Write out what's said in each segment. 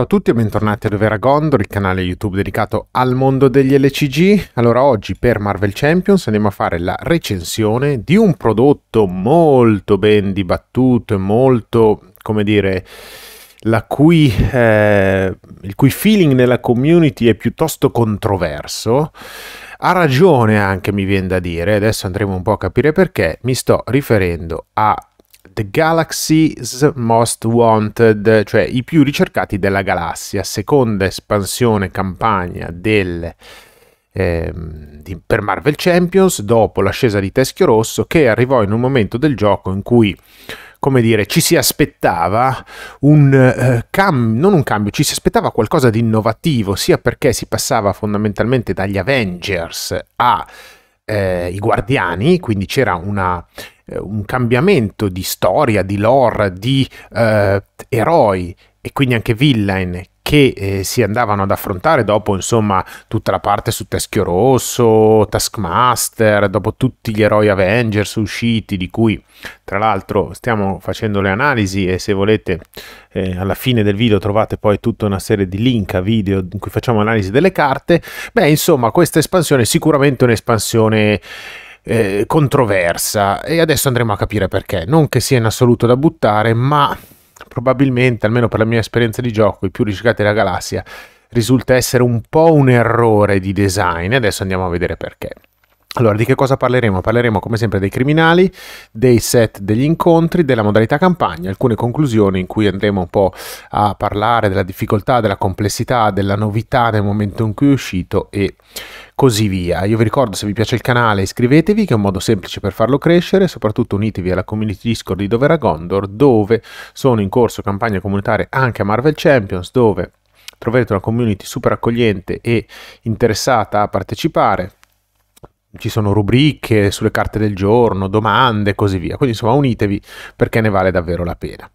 Ciao a tutti e bentornati a Dovera Gondor, il canale YouTube dedicato al mondo degli LCG. Allora oggi per Marvel Champions andiamo a fare la recensione di un prodotto molto ben dibattuto e molto, come dire, cui, eh, il cui feeling nella community è piuttosto controverso. Ha ragione anche, mi viene da dire, adesso andremo un po' a capire perché, mi sto riferendo a The Galaxy's Most Wanted, cioè i più ricercati della galassia, seconda espansione campagna del, eh, di, per Marvel Champions dopo l'ascesa di Teschio Rosso che arrivò in un momento del gioco in cui come dire, ci si aspettava un eh, cambio, non un cambio, ci si aspettava qualcosa di innovativo, sia perché si passava fondamentalmente dagli Avengers ai eh, Guardiani, quindi c'era una eh, un cambiamento di storia, di lore, di eh, eroi e quindi anche villain che eh, si andavano ad affrontare dopo insomma tutta la parte su Teschio Rosso, Taskmaster, dopo tutti gli eroi Avengers usciti di cui tra l'altro stiamo facendo le analisi e se volete eh, alla fine del video trovate poi tutta una serie di link a video in cui facciamo analisi delle carte, beh insomma questa espansione è sicuramente un'espansione eh, controversa e adesso andremo a capire perché. Non che sia in assoluto da buttare, ma probabilmente, almeno per la mia esperienza di gioco, i più riciclati della galassia risulta essere un po' un errore di design. Adesso andiamo a vedere perché. Allora, di che cosa parleremo? Parleremo come sempre dei criminali, dei set degli incontri, della modalità campagna, alcune conclusioni in cui andremo un po' a parlare della difficoltà, della complessità, della novità nel momento in cui è uscito e così via. Io vi ricordo se vi piace il canale iscrivetevi che è un modo semplice per farlo crescere, soprattutto unitevi alla community Discord di Dovera Gondor dove sono in corso campagne comunitarie anche a Marvel Champions dove troverete una community super accogliente e interessata a partecipare ci sono rubriche sulle carte del giorno, domande e così via. Quindi insomma unitevi perché ne vale davvero la pena.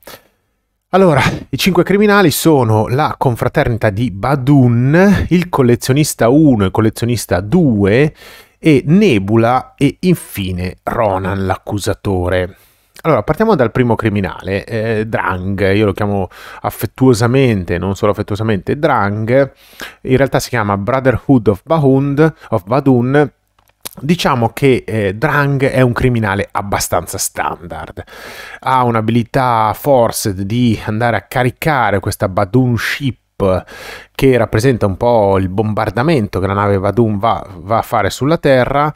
Allora, i cinque criminali sono la confraternita di Badun, il collezionista 1 e collezionista 2 e Nebula e infine Ronan l'accusatore. Allora, partiamo dal primo criminale, eh, Drang, io lo chiamo affettuosamente, non solo affettuosamente, Drang, in realtà si chiama Brotherhood of, Bahund, of Badun Diciamo che eh, Drang è un criminale abbastanza standard, ha un'abilità forced di andare a caricare questa Badoon Ship che rappresenta un po' il bombardamento che la nave Badoon va, va a fare sulla Terra.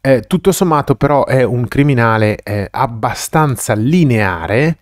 Eh, tutto sommato però è un criminale eh, abbastanza lineare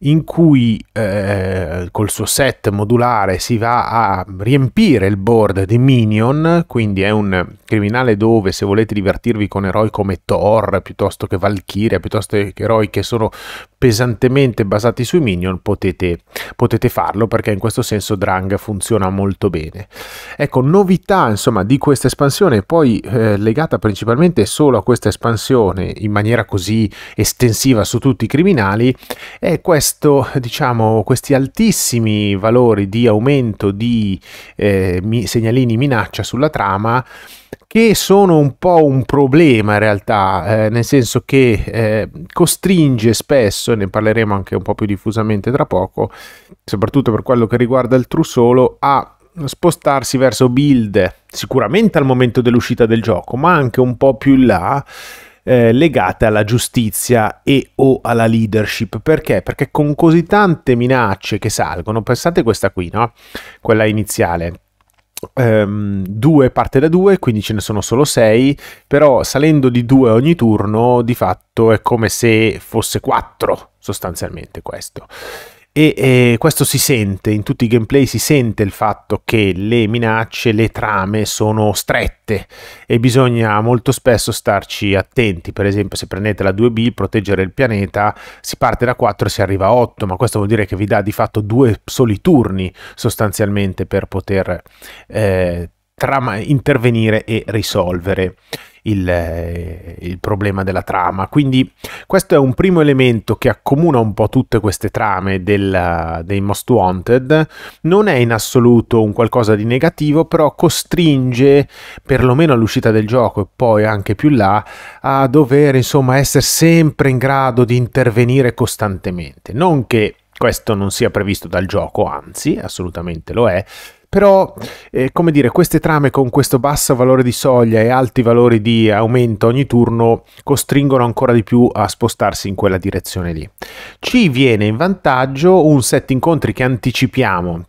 in cui eh, col suo set modulare si va a riempire il board di Minion, quindi è un criminale dove se volete divertirvi con eroi come Thor, piuttosto che Valkyria, piuttosto che eroi che sono pesantemente basati sui Minion, potete, potete farlo perché in questo senso Drang funziona molto bene. Ecco, novità insomma di questa espansione, poi eh, legata principalmente solo a questa espansione in maniera così estensiva su tutti i criminali, è questa questo, diciamo, questi altissimi valori di aumento di eh, segnalini minaccia sulla trama che sono un po' un problema in realtà, eh, nel senso che eh, costringe spesso, e ne parleremo anche un po' più diffusamente tra poco, soprattutto per quello che riguarda il trusolo, a spostarsi verso build sicuramente al momento dell'uscita del gioco, ma anche un po' più in là eh, legate alla giustizia e o alla leadership. Perché? Perché con così tante minacce che salgono, pensate questa qui, no? Quella iniziale. 2 um, ehm, parte da 2, quindi ce ne sono solo 6, però salendo di 2 ogni turno di fatto è come se fosse 4 sostanzialmente questo. E eh, questo si sente, in tutti i gameplay si sente il fatto che le minacce, le trame sono strette e bisogna molto spesso starci attenti. Per esempio se prendete la 2B, proteggere il pianeta, si parte da 4 e si arriva a 8, ma questo vuol dire che vi dà di fatto due soli turni sostanzialmente per poter eh, intervenire e risolvere il, eh, il problema della trama. Quindi questo è un primo elemento che accomuna un po' tutte queste trame del, dei Most Wanted. Non è in assoluto un qualcosa di negativo, però costringe perlomeno all'uscita del gioco e poi anche più là a dover insomma essere sempre in grado di intervenire costantemente. Non che questo non sia previsto dal gioco, anzi, assolutamente lo è, però, eh, come dire, queste trame con questo basso valore di soglia e alti valori di aumento ogni turno costringono ancora di più a spostarsi in quella direzione lì. Ci viene in vantaggio un set incontri che anticipiamo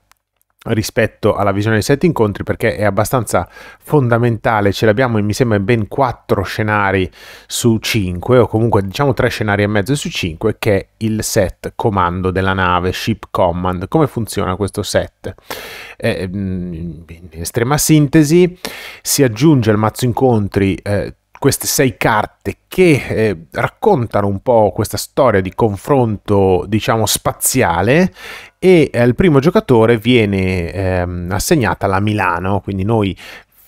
rispetto alla visione dei sette incontri perché è abbastanza fondamentale, ce l'abbiamo in, mi sembra ben quattro scenari su cinque o comunque diciamo tre scenari e mezzo su cinque che è il set comando della nave, ship command, come funziona questo set? Eh, mm, in estrema sintesi si aggiunge al mazzo incontri eh, queste sei carte che eh, raccontano un po' questa storia di confronto, diciamo, spaziale e al eh, primo giocatore viene ehm, assegnata la Milano, quindi noi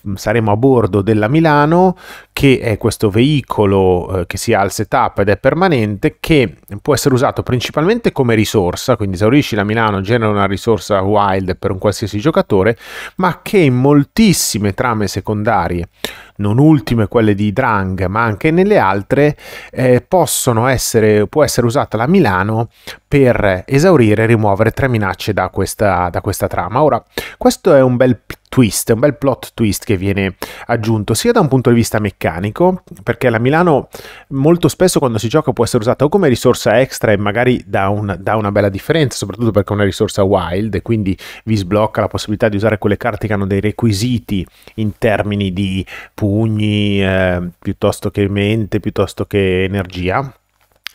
mm, saremo a bordo della Milano che è questo veicolo eh, che si ha al setup ed è permanente che può essere usato principalmente come risorsa, quindi esaurisci la Milano genera una risorsa wild per un qualsiasi giocatore, ma che in moltissime trame secondarie, non ultime quelle di Drang, ma anche nelle altre, eh, possono essere, può essere usata la Milano per esaurire e rimuovere tre minacce da questa, da questa trama. Ora, questo è un bel twist, un bel plot twist che viene aggiunto sia da un punto di vista meccanico, meccanico, perché la Milano molto spesso quando si gioca può essere usata o come risorsa extra e magari dà, un, dà una bella differenza, soprattutto perché è una risorsa wild e quindi vi sblocca la possibilità di usare quelle carte che hanno dei requisiti in termini di pugni eh, piuttosto che mente, piuttosto che energia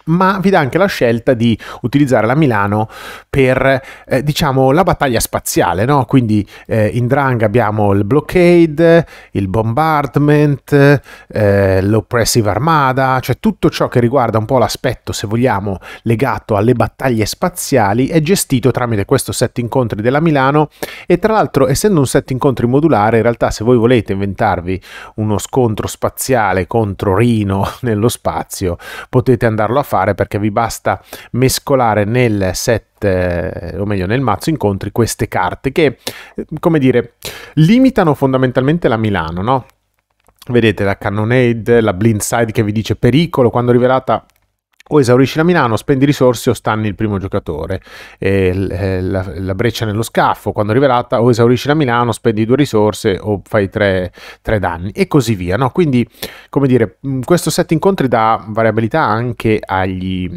ma vi dà anche la scelta di utilizzare la Milano per eh, diciamo la battaglia spaziale no? quindi eh, in Drang abbiamo il blockade il bombardment eh, l'oppressive armada cioè tutto ciò che riguarda un po' l'aspetto se vogliamo legato alle battaglie spaziali è gestito tramite questo set incontri della Milano e tra l'altro essendo un set incontri modulare in realtà se voi volete inventarvi uno scontro spaziale contro Rino nello spazio potete andarlo a fare fare perché vi basta mescolare nel set eh, o meglio nel mazzo incontri queste carte che eh, come dire limitano fondamentalmente la Milano no? Vedete la Cannonade, la Blindside che vi dice pericolo, quando rivelata o esaurisci la Milano, spendi risorse o stanni il primo giocatore. Eh, la, la, breccia nello scafo, quando rivelata, o esaurisci la Milano, spendi due risorse o fai tre, tre danni e così via. No? Quindi, come dire, questo set incontri dà variabilità anche agli,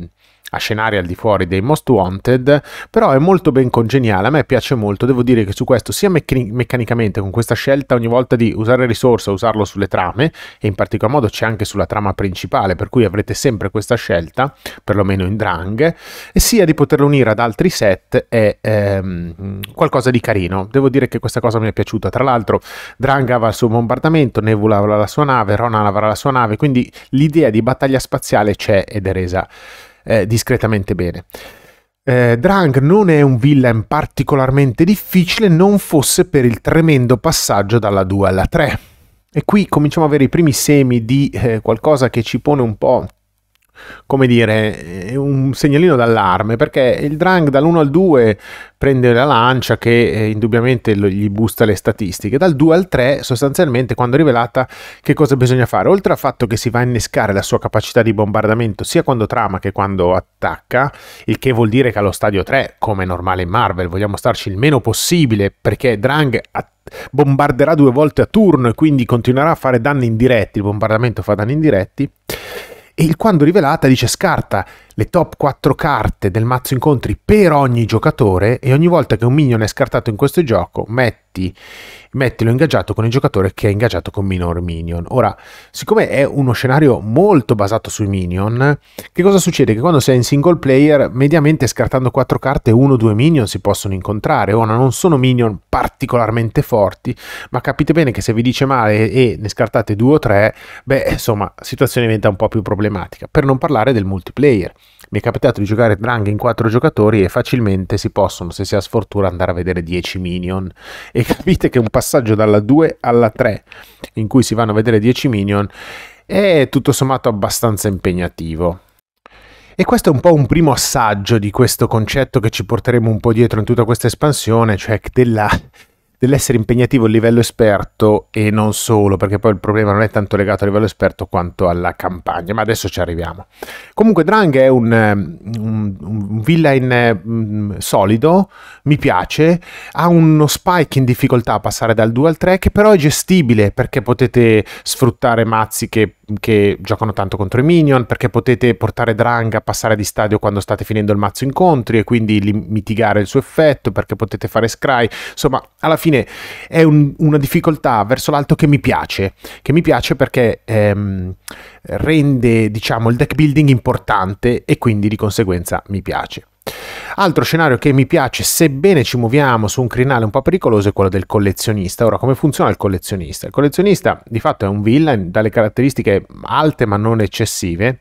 a scenari al di fuori dei Most Wanted, però è molto ben congeniale, a me piace molto, devo dire che su questo sia mecc- meccanicamente con questa scelta ogni volta di usare risorse, usarlo sulle trame e in particolar modo c'è anche sulla trama principale, per cui avrete sempre questa scelta, perlomeno in Drang, e sia di poterlo unire ad altri set è ehm, qualcosa di carino. Devo dire che questa cosa mi è piaciuta, tra l'altro Drang aveva il suo bombardamento, Nebula avrà la sua nave, Ronan avrà la sua nave, quindi l'idea di battaglia spaziale c'è ed è resa eh, discretamente bene. Eh, Drang non è un villain particolarmente difficile, non fosse per il tremendo passaggio dalla 2 alla 3. E qui cominciamo ad avere i primi semi di eh, qualcosa che ci pone un po' come dire, eh, un segnalino d'allarme perché il Drang dall'1 al 2 prende la lancia che eh, indubbiamente gli busta le statistiche, dal 2 al 3 sostanzialmente quando è rivelata che cosa bisogna fare, oltre al fatto che si va a innescare la sua capacità di bombardamento sia quando trama che quando attacca, il che vuol dire che allo stadio 3, come è normale in Marvel, vogliamo starci il meno possibile perché Drang attacca bombarderà due volte a turno e quindi continuerà a fare danni indiretti, il bombardamento fa danni indiretti, e il quando rivelata dice scarta le top 4 carte del mazzo incontri per ogni giocatore e ogni volta che un minion è scartato in questo gioco metti metti, mettilo ingaggiato con il giocatore che è ingaggiato con minor minion. Ora, siccome è uno scenario molto basato sui minion, che cosa succede? Che quando sei in single player, mediamente scartando 4 carte, 1-2 minion si possono incontrare. Ora, non sono minion particolarmente forti, ma capite bene che se vi dice male e ne scartate 2 o 3, beh, insomma, la situazione diventa un po' più problematica. Per non parlare del multiplayer. Mi è capitato di giocare Drang in 4 giocatori e facilmente si possono, se si ha sfortuna, andare a vedere 10 minion. E capite che un passaggio dalla 2 alla 3, in cui si vanno a vedere 10 minion, è tutto sommato abbastanza impegnativo. E questo è un po' un primo assaggio di questo concetto che ci porteremo un po' dietro in tutta questa espansione, cioè della dell'essere impegnativo a livello esperto e non solo, perché poi il problema non è tanto legato a livello esperto quanto alla campagna, ma adesso ci arriviamo. Comunque Drang è un, ehm, un, un villain mm, solido, mi piace, ha uno spike in difficoltà a passare dal 2 al 3 che però è gestibile perché potete sfruttare mazzi che che giocano tanto contro i minion, perché potete portare Drang a passare di stadio quando state finendo il mazzo incontri e quindi li- mitigare il suo effetto, perché potete fare scry. Insomma, alla fine è un, una difficoltà verso l'alto che mi piace, che mi piace perché ehm, rende, diciamo, il deck building importante e quindi di conseguenza mi piace. Altro scenario che mi piace, sebbene ci muoviamo su un crinale un po' pericoloso, è quello del collezionista. Ora, come funziona il collezionista? Il collezionista di fatto è un villain dalle caratteristiche alte ma non eccessive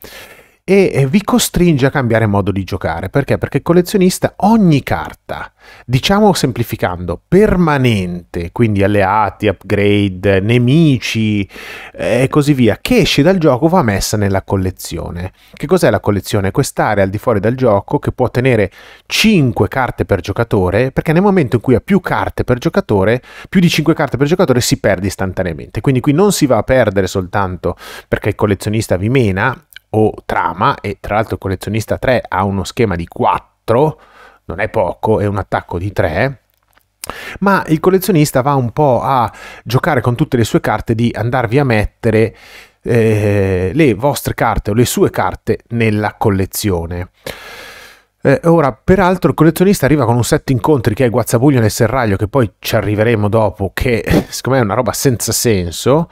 e eh, vi costringe a cambiare modo di giocare. Perché? Perché il collezionista ogni carta, diciamo semplificando, permanente, quindi alleati, upgrade, nemici eh, e così via, che esce dal gioco va messa nella collezione. Che cos'è la collezione? Quest'area al di fuori dal gioco che può tenere 5 carte per giocatore, perché nel momento in cui ha più carte per giocatore, più di 5 carte per giocatore si perde istantaneamente. Quindi qui non si va a perdere soltanto perché il collezionista vi mena, o trama, e tra l'altro il collezionista 3 ha uno schema di 4, non è poco, è un attacco di 3, ma il collezionista va un po' a giocare con tutte le sue carte di andarvi a mettere eh, le vostre carte o le sue carte nella collezione. Eh, ora, peraltro, il collezionista arriva con un set incontri che è Guazzabuglio nel serraglio, che poi ci arriveremo dopo, che secondo me è una roba senza senso.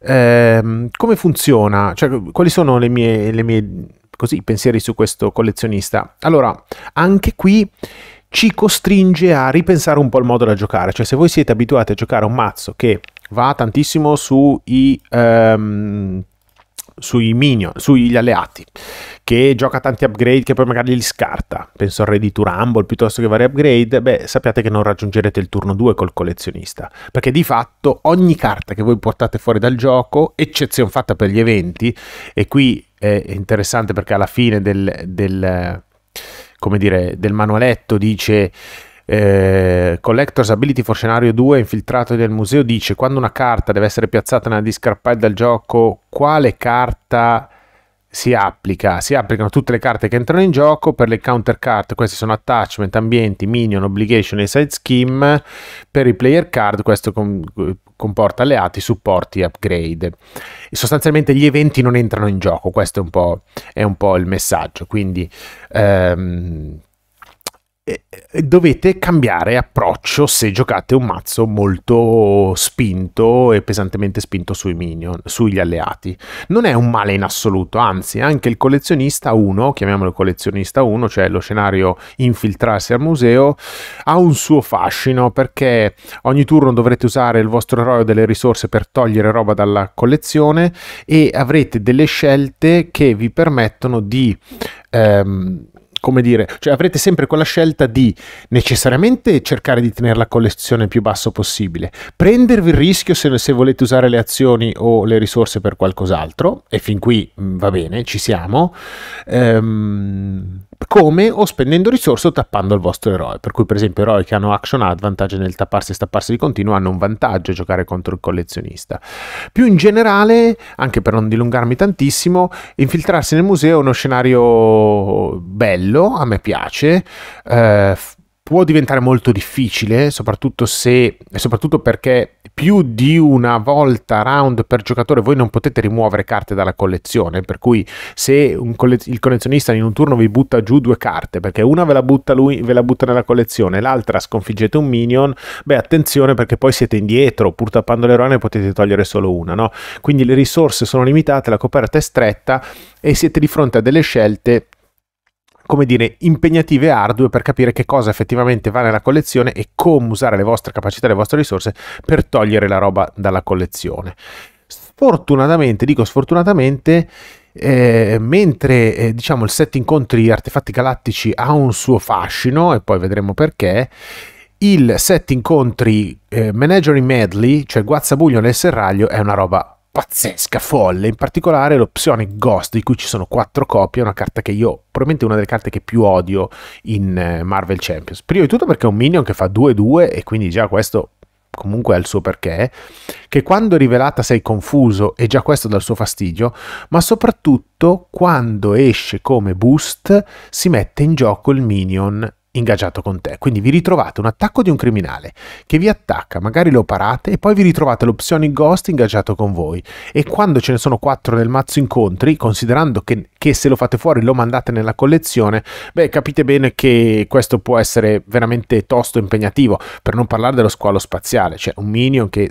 Ehm, come funziona? Cioè, quali sono le mie, le mie così, pensieri su questo collezionista? Allora, anche qui ci costringe a ripensare un po' il modo da giocare. Cioè, se voi siete abituati a giocare a un mazzo che va tantissimo sui um, ehm, sui minion, sugli alleati, che gioca tanti upgrade che poi magari li scarta, penso al Ready to Rumble piuttosto che vari upgrade, beh sappiate che non raggiungerete il turno 2 col collezionista, perché di fatto ogni carta che voi portate fuori dal gioco, eccezione fatta per gli eventi, e qui è interessante perché alla fine del, del come dire, del manualetto dice eh, Collector's Ability for Scenario 2 infiltrato del museo dice quando una carta deve essere piazzata nella discarpella del gioco quale carta si applica? Si applicano tutte le carte che entrano in gioco per le counter card questi sono attachment, ambienti, minion, obligation e side scheme per i player card questo com- comporta alleati, supporti, upgrade e sostanzialmente gli eventi non entrano in gioco questo è un po', è un po il messaggio quindi ehm, dovete cambiare approccio se giocate un mazzo molto spinto e pesantemente spinto sui minion, sugli alleati. Non è un male in assoluto, anzi anche il collezionista 1, chiamiamolo collezionista 1, cioè lo scenario infiltrarsi al museo, ha un suo fascino perché ogni turno dovrete usare il vostro eroe delle risorse per togliere roba dalla collezione e avrete delle scelte che vi permettono di... Ehm, come dire, cioè avrete sempre quella scelta di necessariamente cercare di tenere la collezione il più basso possibile, prendervi il rischio se, se volete usare le azioni o le risorse per qualcos'altro, e fin qui mm, va bene, ci siamo, ehm, come o spendendo risorse o tappando il vostro eroe. Per cui, per esempio, eroi che hanno action advantage nel tapparsi e stapparsi di continuo hanno un vantaggio a giocare contro il collezionista. Più in generale, anche per non dilungarmi tantissimo, infiltrarsi nel museo è uno scenario bello, a me piace. Eh, può diventare molto difficile, soprattutto se soprattutto perché più di una volta round per giocatore voi non potete rimuovere carte dalla collezione, per cui se collez- il collezionista in un turno vi butta giù due carte, perché una ve la butta lui, ve la butta nella collezione, l'altra sconfiggete un minion, beh attenzione perché poi siete indietro, pur tappando l'eroe ne potete togliere solo una, no? Quindi le risorse sono limitate, la coperta è stretta e siete di fronte a delle scelte come dire, impegnative e hardware per capire che cosa effettivamente va nella collezione e come usare le vostre capacità, le vostre risorse per togliere la roba dalla collezione. Sfortunatamente, dico sfortunatamente, eh, mentre eh, diciamo il set incontri artefatti galattici ha un suo fascino, e poi vedremo perché, il set incontri eh, in Medley, cioè Guazzabuglio nel serraglio, è una roba pazzesca, folle, in particolare l'opzione Ghost di cui ci sono quattro copie, è una carta che io probabilmente una delle carte che più odio in eh, Marvel Champions. Prima di tutto perché è un minion che fa 2-2 e quindi già questo comunque ha il suo perché, che quando rivelata sei confuso e già questo dal suo fastidio, ma soprattutto quando esce come boost si mette in gioco il minion ingaggiato con te. Quindi vi ritrovate un attacco di un criminale che vi attacca, magari lo parate e poi vi ritrovate l'opzione ghost ingaggiato con voi. E quando ce ne sono quattro nel mazzo incontri, considerando che, che se lo fate fuori lo mandate nella collezione, beh capite bene che questo può essere veramente tosto impegnativo, per non parlare dello squalo spaziale, cioè un minion che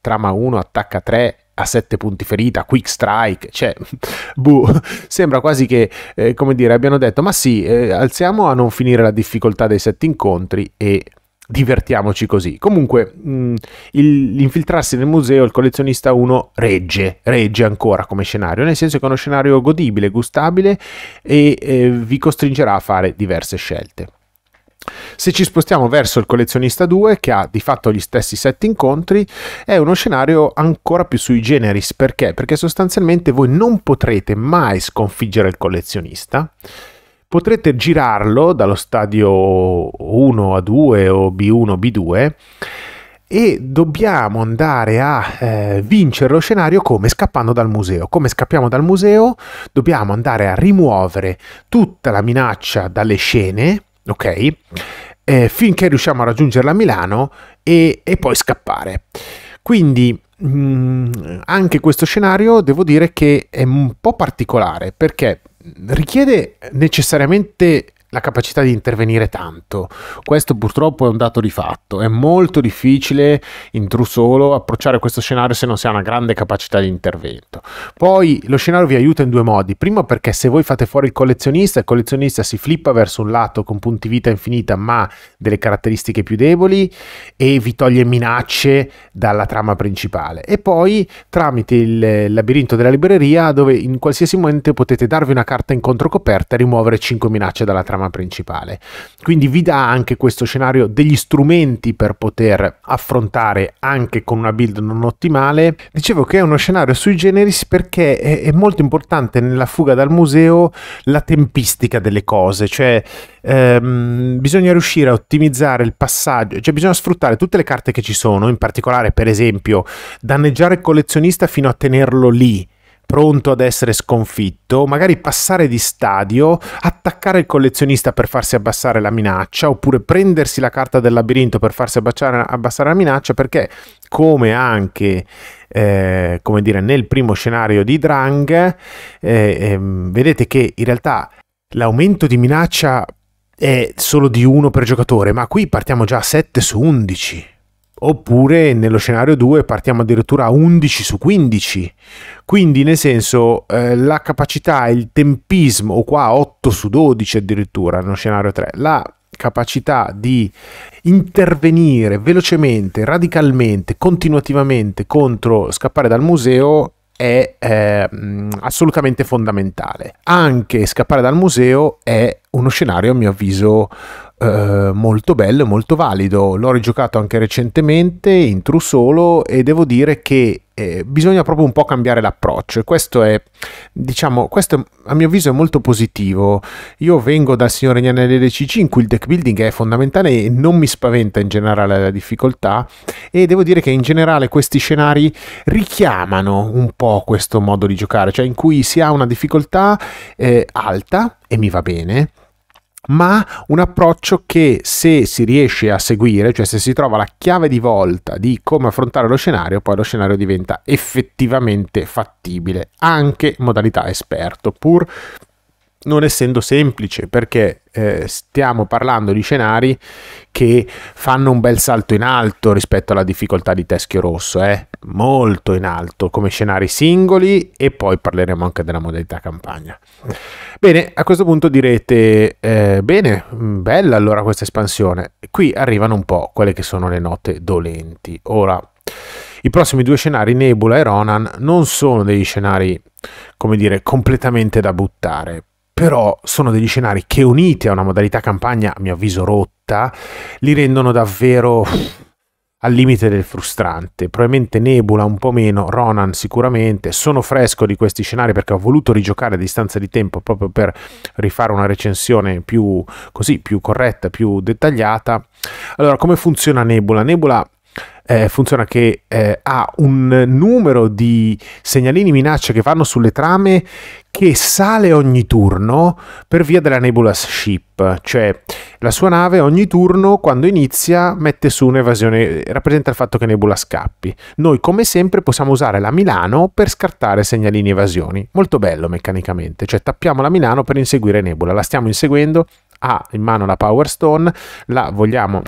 trama 1, attacca 3 a sette punti ferita, quick strike, cioè, buh, sembra quasi che, eh, come dire, abbiano detto, ma sì, eh, alziamo a non finire la difficoltà dei sette incontri e divertiamoci così. Comunque, mh, mm, il, l'infiltrarsi nel museo, il collezionista 1 regge, regge ancora come scenario, nel senso che è uno scenario godibile, gustabile e eh, vi costringerà a fare diverse scelte. Se ci spostiamo verso il collezionista 2, che ha di fatto gli stessi sette incontri, è uno scenario ancora più sui generis. Perché? Perché sostanzialmente voi non potrete mai sconfiggere il collezionista. Potrete girarlo dallo stadio 1 a 2 o B1 B2 e dobbiamo andare a eh, vincere lo scenario come scappando dal museo. Come scappiamo dal museo dobbiamo andare a rimuovere tutta la minaccia dalle scene ok? Eh, finché riusciamo a raggiungerla a Milano e, e poi scappare. Quindi mh, mm, anche questo scenario devo dire che è un po' particolare perché richiede necessariamente la capacità di intervenire tanto. Questo purtroppo è un dato di fatto. È molto difficile in solo approcciare questo scenario se non si ha una grande capacità di intervento. Poi lo scenario vi aiuta in due modi. Primo perché se voi fate fuori il collezionista, il collezionista si flippa verso un lato con punti vita infinita ma delle caratteristiche più deboli e vi toglie minacce dalla trama principale. E poi tramite il labirinto della libreria dove in qualsiasi momento potete darvi una carta in controcoperta e rimuovere 5 minacce dalla trama trama principale. Quindi vi dà anche questo scenario degli strumenti per poter affrontare anche con una build non ottimale. Dicevo che è uno scenario sui generis perché è, è molto importante nella fuga dal museo la tempistica delle cose, cioè ehm, bisogna riuscire a ottimizzare il passaggio, cioè bisogna sfruttare tutte le carte che ci sono, in particolare per esempio danneggiare il collezionista fino a tenerlo lì pronto ad essere sconfitto, magari passare di stadio, attaccare il collezionista per farsi abbassare la minaccia, oppure prendersi la carta del labirinto per farsi abbassare, la minaccia, perché come anche eh, come dire, nel primo scenario di Drang, eh, eh, vedete che in realtà l'aumento di minaccia è solo di uno per giocatore, ma qui partiamo già a 7 su 11 oppure nello scenario 2 partiamo addirittura a 11 su 15. Quindi nel senso eh, la capacità, il tempismo, o qua 8 su 12 addirittura nello scenario 3, la capacità di intervenire velocemente, radicalmente, continuativamente contro scappare dal museo è eh, assolutamente fondamentale. Anche scappare dal museo è uno scenario, a mio avviso, eh, molto bello e molto valido. L'ho rigiocato anche recentemente in True Solo e devo dire che eh, bisogna proprio un po' cambiare l'approccio e questo è, diciamo, questo a mio avviso è molto positivo. Io vengo dal Signore Gnana LDCC in cui il deck building è fondamentale e non mi spaventa in generale la difficoltà e devo dire che in generale questi scenari richiamano un po' questo modo di giocare, cioè in cui si ha una difficoltà eh, alta e mi va bene ma un approccio che se si riesce a seguire, cioè se si trova la chiave di volta di come affrontare lo scenario, poi lo scenario diventa effettivamente fattibile, anche in modalità esperto, pur non essendo semplice perché eh, stiamo parlando di scenari che fanno un bel salto in alto rispetto alla difficoltà di Teschio Rosso, eh? molto in alto come scenari singoli e poi parleremo anche della modalità campagna. Bene, a questo punto direte, eh, bene, mm, bella allora questa espansione, qui arrivano un po' quelle che sono le note dolenti. Ora, i prossimi due scenari, Nebula e Ronan, non sono degli scenari, come dire, completamente da buttare, però sono degli scenari che uniti a una modalità campagna, a mio avviso rotta, li rendono davvero al limite del frustrante. Probabilmente Nebula un po' meno, Ronan sicuramente. Sono fresco di questi scenari perché ho voluto rigiocare a distanza di tempo proprio per rifare una recensione più, così, più corretta, più dettagliata. Allora, come funziona Nebula? Nebula eh, funziona che eh, ha un numero di segnalini minacce che vanno sulle trame che sale ogni turno per via della Nebulous Ship, cioè la sua nave ogni turno quando inizia mette su un'evasione, rappresenta il fatto che Nebula scappi. Noi come sempre possiamo usare la Milano per scartare segnalini evasioni, molto bello meccanicamente, cioè tappiamo la Milano per inseguire Nebula, la stiamo inseguendo, ha in mano la Power Stone, la vogliamo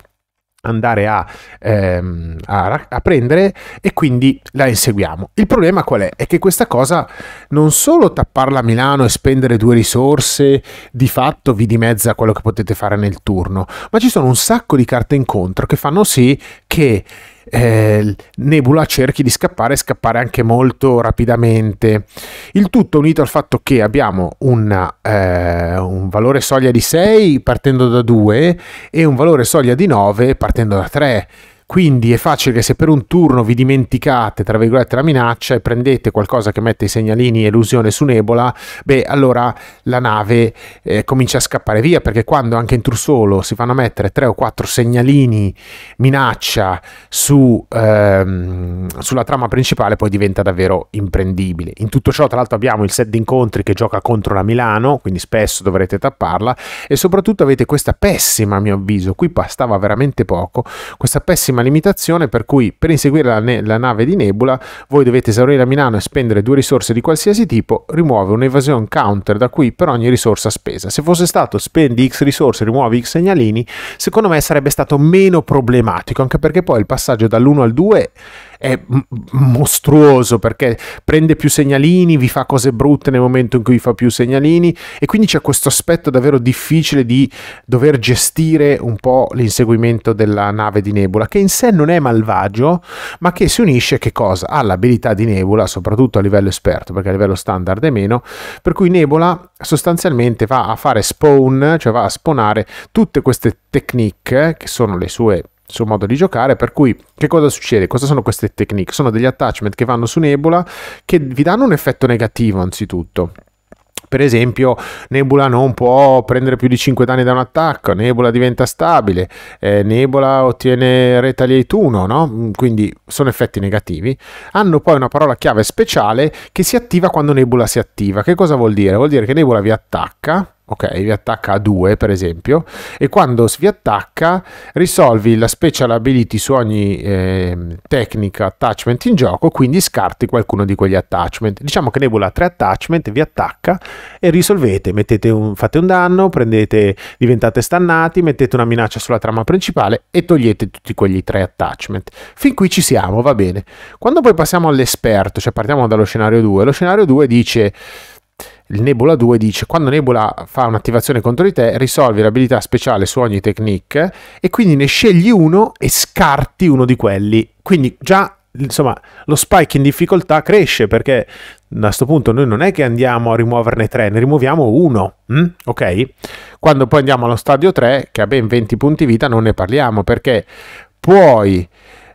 andare a, ehm, a, a, prendere e quindi la inseguiamo. Il problema qual è? È che questa cosa non solo tapparla a Milano e spendere due risorse di fatto vi dimezza quello che potete fare nel turno, ma ci sono un sacco di carte incontro che fanno sì che eh, Nebula cerchi di scappare e scappare anche molto rapidamente. Il tutto unito al fatto che abbiamo una, eh, un valore soglia di 6 partendo da 2 e un valore soglia di 9 partendo da 3 quindi è facile che se per un turno vi dimenticate, tra virgolette, la minaccia e prendete qualcosa che mette i segnalini elusione su Nebola, beh, allora la nave eh, comincia a scappare via, perché quando anche in Tursolo si fanno mettere 3 o 4 segnalini minaccia su, ehm, sulla trama principale, poi diventa davvero imprendibile. In tutto ciò, tra l'altro, abbiamo il set di incontri che gioca contro la Milano, quindi spesso dovrete tapparla, e soprattutto avete questa pessima, a mio avviso, qui bastava veramente poco, questa pessima massima limitazione per cui per inseguire la, ne- la nave di Nebula voi dovete esaurire a Milano e spendere due risorse di qualsiasi tipo, rimuove un'evasione counter da qui per ogni risorsa spesa. Se fosse stato spendi X risorse, rimuovi X segnalini, secondo me sarebbe stato meno problematico, anche perché poi il passaggio dall'1 al 2 è mostruoso perché prende più segnalini, vi fa cose brutte nel momento in cui vi fa più segnalini e quindi c'è questo aspetto davvero difficile di dover gestire un po' l'inseguimento della nave di Nebula che in sé non è malvagio ma che si unisce che cosa? All'abilità di Nebula soprattutto a livello esperto perché a livello standard è meno per cui Nebula sostanzialmente va a fare spawn cioè va a spawnare tutte queste technique che sono le sue suo modo di giocare, per cui che cosa succede? Cosa sono queste technique? Sono degli attachment che vanno su Nebula che vi danno un effetto negativo anzitutto. Per esempio, Nebula non può prendere più di 5 danni da un attacco, Nebula diventa stabile, eh, Nebula ottiene Retaliate 1, no? Mm, quindi sono effetti negativi. Hanno poi una parola chiave speciale che si attiva quando Nebula si attiva. Che cosa vuol dire? Vuol dire che Nebula vi attacca, ok? Vi attacca a 2 per esempio e quando vi attacca risolvi la special ability su ogni eh, tecnica attachment in gioco, quindi scarti qualcuno di quegli attachment. Diciamo che Nebula ha 3 attachment, vi attacca e risolvete, un, fate un danno, prendete, diventate stannati, mettete una minaccia sulla trama principale e togliete tutti quegli 3 attachment. Fin qui ci siamo, va bene. Quando poi passiamo all'esperto, cioè partiamo dallo scenario 2, lo scenario 2 dice il Nebula 2 dice quando Nebula fa un'attivazione contro di te risolvi l'abilità speciale su ogni technique e quindi ne scegli uno e scarti uno di quelli. Quindi già insomma lo spike in difficoltà cresce perché a questo punto noi non è che andiamo a rimuoverne tre, ne rimuoviamo uno, mh? Mm? ok? Quando poi andiamo allo stadio 3 che ha ben 20 punti vita non ne parliamo perché puoi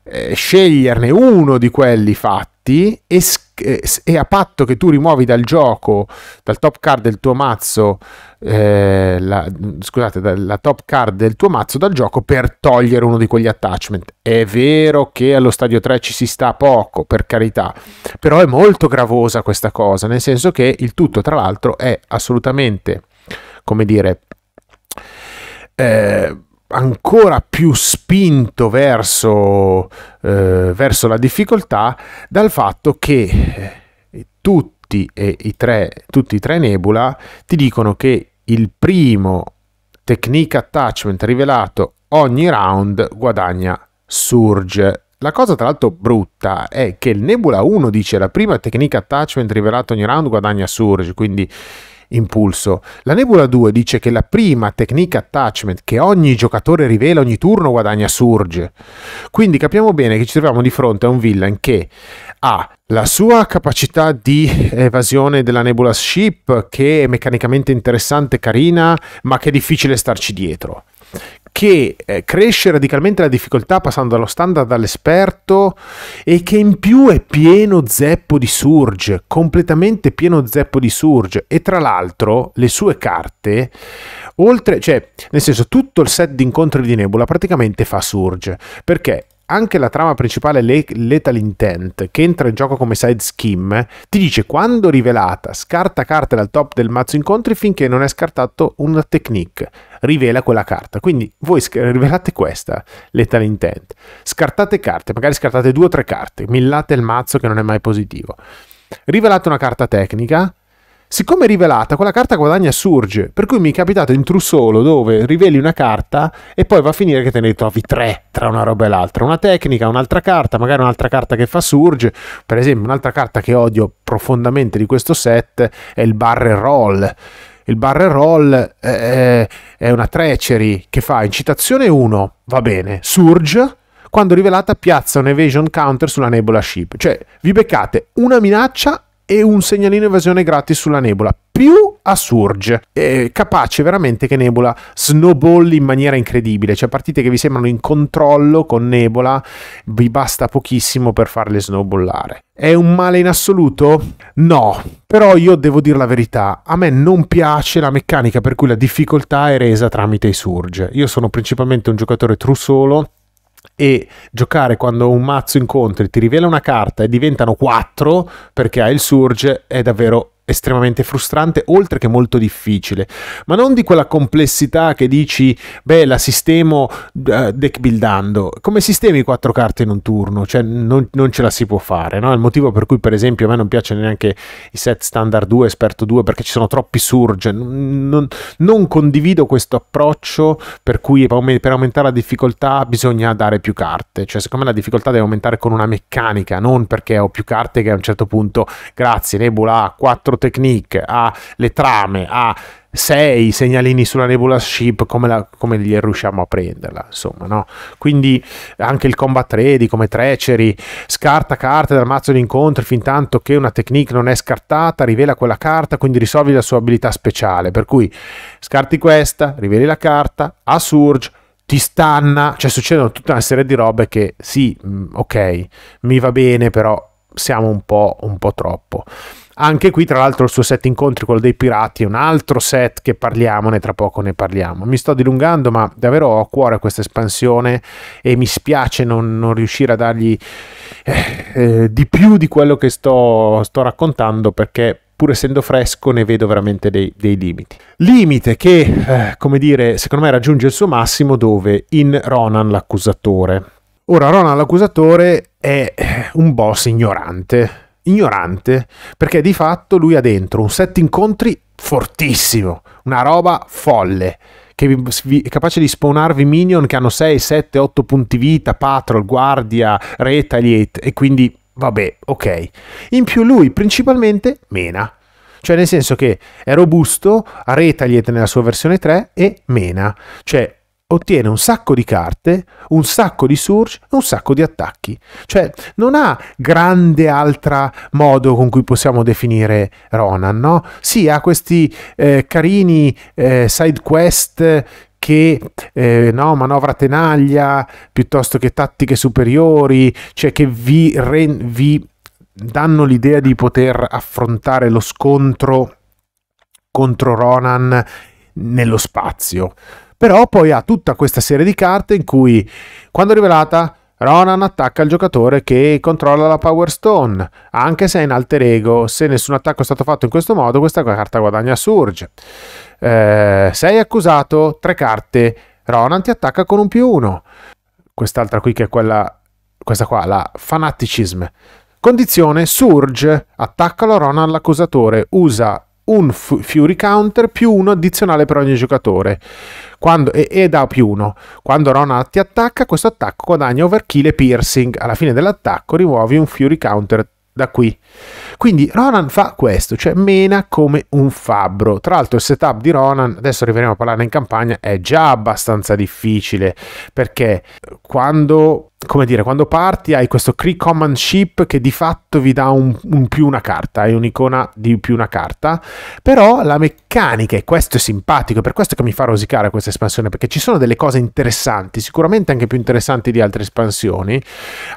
eh, sceglierne uno di quelli fatti e scarti e a patto che tu rimuovi dal gioco, dal top card del tuo mazzo, eh, la, scusate, dalla top card del tuo mazzo dal gioco per togliere uno di quegli attachment. È vero che allo stadio 3 ci si sta poco, per carità, però è molto gravosa questa cosa, nel senso che il tutto, tra l'altro, è assolutamente, come dire, eh, ancora più spinto verso, eh, verso la difficoltà dal fatto che eh, tutti, e i tre, tutti i tre Nebula ti dicono che il primo technique attachment rivelato ogni round guadagna Surge. La cosa tra l'altro brutta è che il Nebula 1 dice la prima technique attachment rivelata ogni round guadagna Surge, quindi impulso. La Nebula 2 dice che la prima tecnica attachment che ogni giocatore rivela ogni turno guadagna Surge. Quindi capiamo bene che ci troviamo di fronte a un villain che ha la sua capacità di evasione della Nebula Ship che è meccanicamente interessante, e carina, ma che è difficile starci dietro che eh, cresce radicalmente la difficoltà passando dallo standard all'esperto e che in più è pieno zeppo di surge, completamente pieno zeppo di surge e tra l'altro le sue carte oltre, cioè nel senso tutto il set di incontri di Nebula praticamente fa surge perché anche la trama principale Le- Lethal Intent, che entra in gioco come side scheme, ti dice quando rivelata, scarta carte dal top del mazzo incontri finché non è scartato una technique, rivela quella carta. Quindi voi sc- rivelate questa, Lethal Intent, scartate carte, magari scartate due o tre carte, millate il mazzo che non è mai positivo. Rivelate una carta tecnica, Siccome è rivelata, quella carta guadagna surge, per cui mi è capitato in Trusolo dove riveli una carta e poi va a finire che te ne trovi tre tra una roba e l'altra, una tecnica, un'altra carta, magari un'altra carta che fa surge, per esempio un'altra carta che odio profondamente di questo set è il Barrel Roll. Il Barrel Roll è, eh, eh, è una treachery che fa incitazione 1, va bene, surge, quando rivelata piazza un evasion counter sulla Nebula Ship, cioè vi beccate una minaccia e un segnalino evasione gratis sulla Nebula, più a Surge, eh, capace veramente che Nebula snowball in maniera incredibile, cioè partite che vi sembrano in controllo con Nebula, vi basta pochissimo per farle snowballare. È un male in assoluto? No, però io devo dire la verità, a me non piace la meccanica per cui la difficoltà è resa tramite i Surge. Io sono principalmente un giocatore true solo e giocare quando un mazzo incontri ti rivela una carta e diventano 4 perché hai il surge è davvero estremamente frustrante, oltre che molto difficile, ma non di quella complessità che dici, beh, la sistemo uh, deck buildando. Come sistemi quattro carte in un turno? Cioè, non, non ce la si può fare, no? il motivo per cui, per esempio, a me non piace neanche i set standard 2, esperto 2, perché ci sono troppi surge. Non, non condivido questo approccio per cui per aumentare la difficoltà bisogna dare più carte. Cioè, secondo me la difficoltà deve aumentare con una meccanica, non perché ho più carte che a un certo punto, grazie, Nebula 4 quattro technique, ha le trame, ha sei segnalini sulla nebula ship, come, la, come gli riusciamo a prenderla, insomma, no? Quindi anche il combat ready come Treceri scarta carte dal mazzo di incontri fin tanto che una technique non è scartata, rivela quella carta, quindi risolvi la sua abilità speciale, per cui scarti questa, riveli la carta, a surge, ti stanna, cioè succedono tutta una serie di robe che sì, mm, ok, mi va bene, però siamo un po', un po troppo. Anche qui, tra l'altro, il suo set incontri, quello dei pirati, è un altro set che parliamone, tra poco ne parliamo. Mi sto dilungando, ma davvero ho a cuore questa espansione e mi spiace non, non riuscire a dargli eh, eh, di più di quello che sto, sto raccontando perché pur essendo fresco ne vedo veramente dei, dei limiti. Limite che, eh, come dire, secondo me raggiunge il suo massimo dove in Ronan l'accusatore. Ora Ronan l'accusatore è un boss ignorante ignorante, perché di fatto lui ha dentro un set incontri fortissimo, una roba folle, che vi, capace di spawnarvi minion che hanno 6, 7, 8 punti vita, patrol, guardia, retaliate e quindi vabbè, ok. In più lui principalmente mena, cioè nel senso che è robusto, retaliate nella sua versione 3 e mena, cioè ottiene un sacco di carte, un sacco di surge e un sacco di attacchi. Cioè, non ha grande altra modo con cui possiamo definire Ronan, no? Sì, ha questi eh, carini eh, side quest che eh, no, manovra tenaglia piuttosto che tattiche superiori, cioè che vi, re, vi danno l'idea di poter affrontare lo scontro contro Ronan nello spazio però poi ha tutta questa serie di carte in cui, quando rivelata, Ronan attacca il giocatore che controlla la Power Stone, anche se è in alter ego, se nessun attacco è stato fatto in questo modo, questa carta guadagna Surge. Eh, sei accusato, tre carte, Ronan ti attacca con un più uno. Quest'altra qui che è quella, questa qua, la Fanaticism. Condizione Surge, attaccalo Ronan l'accusatore, usa un Fury Counter più uno addizionale per ogni giocatore quando, e, e da più uno. Quando Ronald ti attacca, questo attacco guadagna overkill e piercing. Alla fine dell'attacco rimuovi un Fury Counter da qui. Quindi Ronan fa questo, cioè mena come un fabbro. Tra l'altro il setup di Ronan, adesso arriveremo a parlare in campagna, è già abbastanza difficile perché quando come dire, quando parti hai questo Cree Command Ship che di fatto vi dà un, un più una carta, hai un'icona di più una carta, però la meccanica, e questo è simpatico, è per questo che mi fa rosicare questa espansione, perché ci sono delle cose interessanti, sicuramente anche più interessanti di altre espansioni,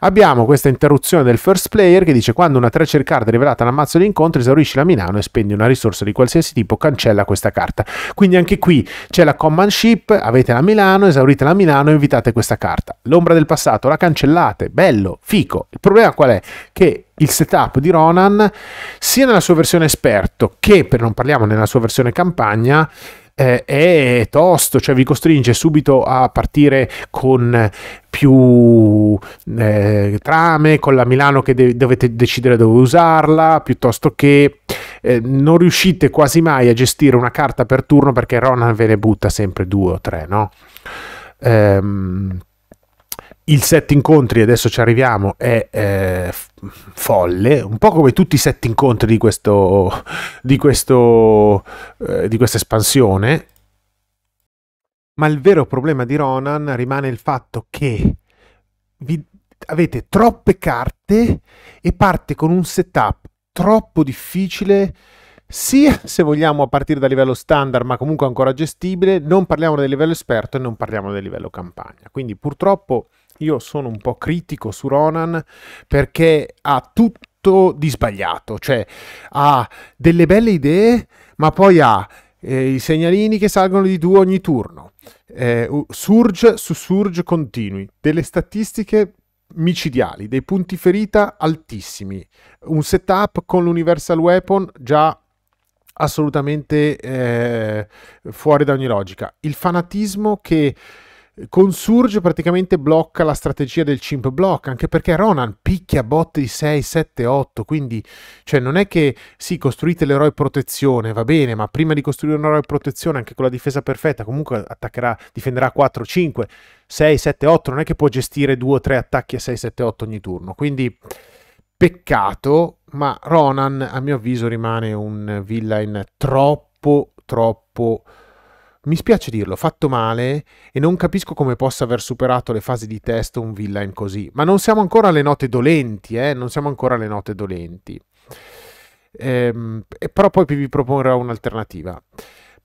abbiamo questa interruzione del first player che dice quando una treasure card è rivelata al mazzo di incontri esaurisci la Milano e spendi una risorsa di qualsiasi tipo, cancella questa carta. Quindi anche qui c'è la Command Ship, avete la Milano, esaurite la Milano e invitate questa carta. L'ombra del passato, la cancellate, bello, fico. Il problema qual è? Che il setup di Ronan, sia nella sua versione esperto che, per non parliamo, nella sua versione campagna, eh, è tosto, cioè vi costringe subito a partire con più eh, trame, con la Milano che de- dovete decidere dove usarla, piuttosto che eh, non riuscite quasi mai a gestire una carta per turno perché Ronan ve ne butta sempre due o tre, no? Ehm il set incontri, adesso ci arriviamo, è eh, folle, un po' come tutti i set incontri di, questo, di, questo, eh, di questa espansione, ma il vero problema di Ronan rimane il fatto che vi avete troppe carte e parte con un setup troppo difficile sì, se vogliamo a partire da livello standard, ma comunque ancora gestibile, non parliamo del livello esperto e non parliamo del livello campagna. Quindi purtroppo io sono un po' critico su Ronan perché ha tutto di sbagliato, cioè ha delle belle idee, ma poi ha eh, i segnalini che salgono di due ogni turno, eh, surge su surge continui, delle statistiche micidiali, dei punti ferita altissimi, un setup con l'Universal Weapon già assolutamente eh, fuori da ogni logica, il fanatismo che Consurge praticamente blocca la strategia del chimp block, anche perché Ronan picchia botte di 6, 7, 8, quindi cioè non è che sì, costruite l'eroe protezione, va bene, ma prima di costruire un eroe protezione anche con la difesa perfetta, comunque attaccherà, difenderà 4, 5, 6, 7, 8, non è che può gestire 2 o 3 attacchi a 6, 7, 8 ogni turno, quindi peccato, ma Ronan a mio avviso rimane un villain troppo troppo mi spiace dirlo, fatto male e non capisco come possa aver superato le fasi di test un villain così. Ma non siamo ancora alle note dolenti, eh? Non siamo ancora alle note dolenti. Ehm, però poi vi proporrò un'alternativa.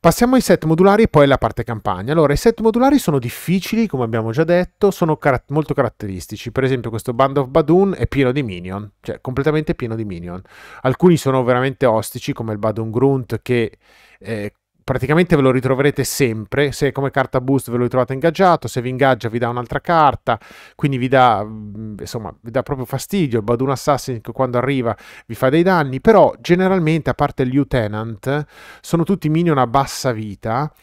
Passiamo ai set modulari e poi alla parte campagna. Allora, i set modulari sono difficili, come abbiamo già detto, sono car- molto caratteristici. Per esempio, questo Band of Badoon è pieno di minion, cioè completamente pieno di minion. Alcuni sono veramente ostici, come il Badoon Grunt, che eh, praticamente ve lo ritroverete sempre, se come carta boost ve lo ritrovate ingaggiato, se vi ingaggia vi dà un'altra carta, quindi vi dà, mm, insomma, vi dà proprio fastidio, il Badun Assassin che quando arriva vi fa dei danni, però generalmente a parte il Lieutenant sono tutti minion a bassa vita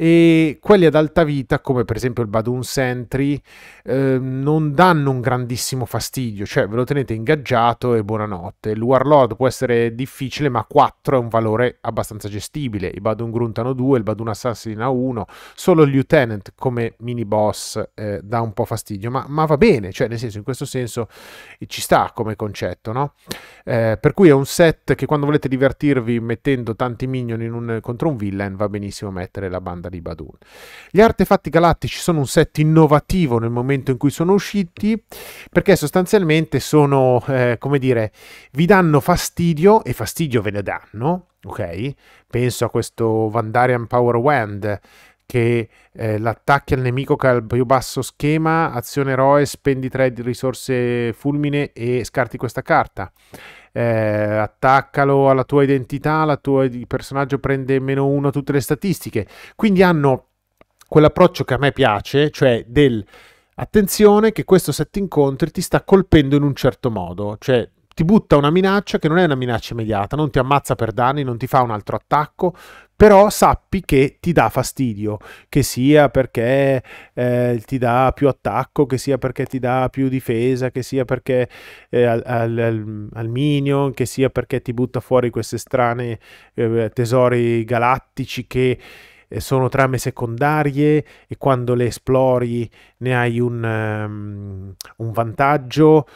e quelli ad alta vita, come per esempio il Badoon Sentry, eh, non danno un grandissimo fastidio, cioè ve lo tenete ingaggiato e buonanotte. Il Warlord può essere difficile, ma 4 è un valore abbastanza gestibile. I Badoon Gruntano 2, il Badoon Assassin ha 1, solo il Lieutenant come mini boss eh, dà un po' fastidio, ma, ma, va bene, cioè nel senso in questo senso eh, ci sta come concetto, no? Eh, per cui è un set che quando volete divertirvi mettendo tanti minion un, contro un villain va benissimo mettere la banda di Badun. Gli artefatti galattici sono un set innovativo nel momento in cui sono usciti perché sostanzialmente sono, eh, come dire, vi danno fastidio e fastidio ve ne danno, ok? Penso a questo Vandarian Power Wand, che eh, l'attacchi al nemico che ha il più basso schema, azione eroe, spendi 3 risorse fulmine e scarti questa carta. Eh, attaccalo alla tua identità, la tua, il personaggio prende meno 1 a tutte le statistiche. Quindi hanno quell'approccio che a me piace, cioè del attenzione che questo set incontri ti sta colpendo in un certo modo, cioè ti butta una minaccia che non è una minaccia immediata, non ti ammazza per danni, non ti fa un altro attacco, però sappi che ti dà fastidio, che sia perché eh, ti dà più attacco, che sia perché ti dà più difesa, che sia perché eh, al, al, al, minion, che sia perché ti butta fuori questi strani eh, tesori galattici che sono trame secondarie e quando le esplori ne hai un, um, un vantaggio.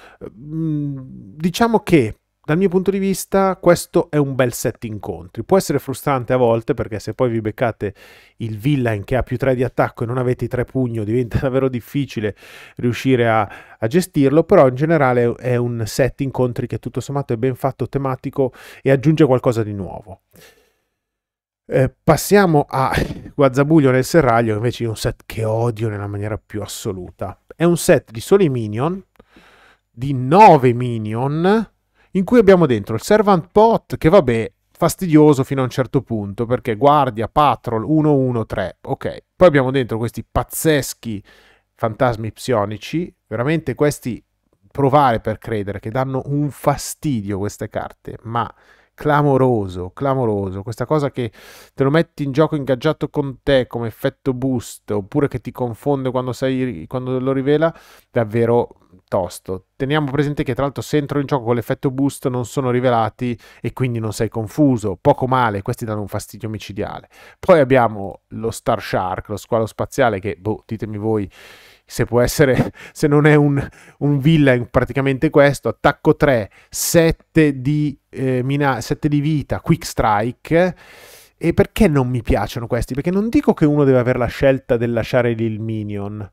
Mm, diciamo che dal mio punto di vista questo è un bel set incontri. Può essere frustrante a volte perché se poi vi beccate il villain che ha più 3 di attacco e non avete i 3 pugno diventa davvero difficile riuscire a, a, gestirlo, però in generale è un set incontri che tutto sommato è ben fatto, tematico e aggiunge qualcosa di nuovo. Eh, passiamo a Guazzabuglio nel serraglio, invece è un set che odio nella maniera più assoluta. È un set di soli minion, di 9 minion, in cui abbiamo dentro il Servant Pot, che vabbè, fastidioso fino a un certo punto, perché guardia, patrol, 1-1-3, ok. Poi abbiamo dentro questi pazzeschi fantasmi psionici, veramente questi provare per credere, che danno un fastidio queste carte, ma clamoroso, clamoroso. Questa cosa che te lo metti in gioco ingaggiato con te come effetto boost, oppure che ti confonde quando, sei, quando lo rivela, davvero tosto. Teniamo presente che tra l'altro se entro in gioco con l'effetto boost non sono rivelati e quindi non sei confuso, poco male, questi danno un fastidio micidiale. Poi abbiamo lo Star Shark, lo squalo spaziale che, boh, ditemi voi se può essere, se non è un, un villa, praticamente questo, attacco 3, 7 di, eh, mina- 7 di vita, quick strike. E perché non mi piacciono questi? Perché non dico che uno deve avere la scelta del lasciare il minion,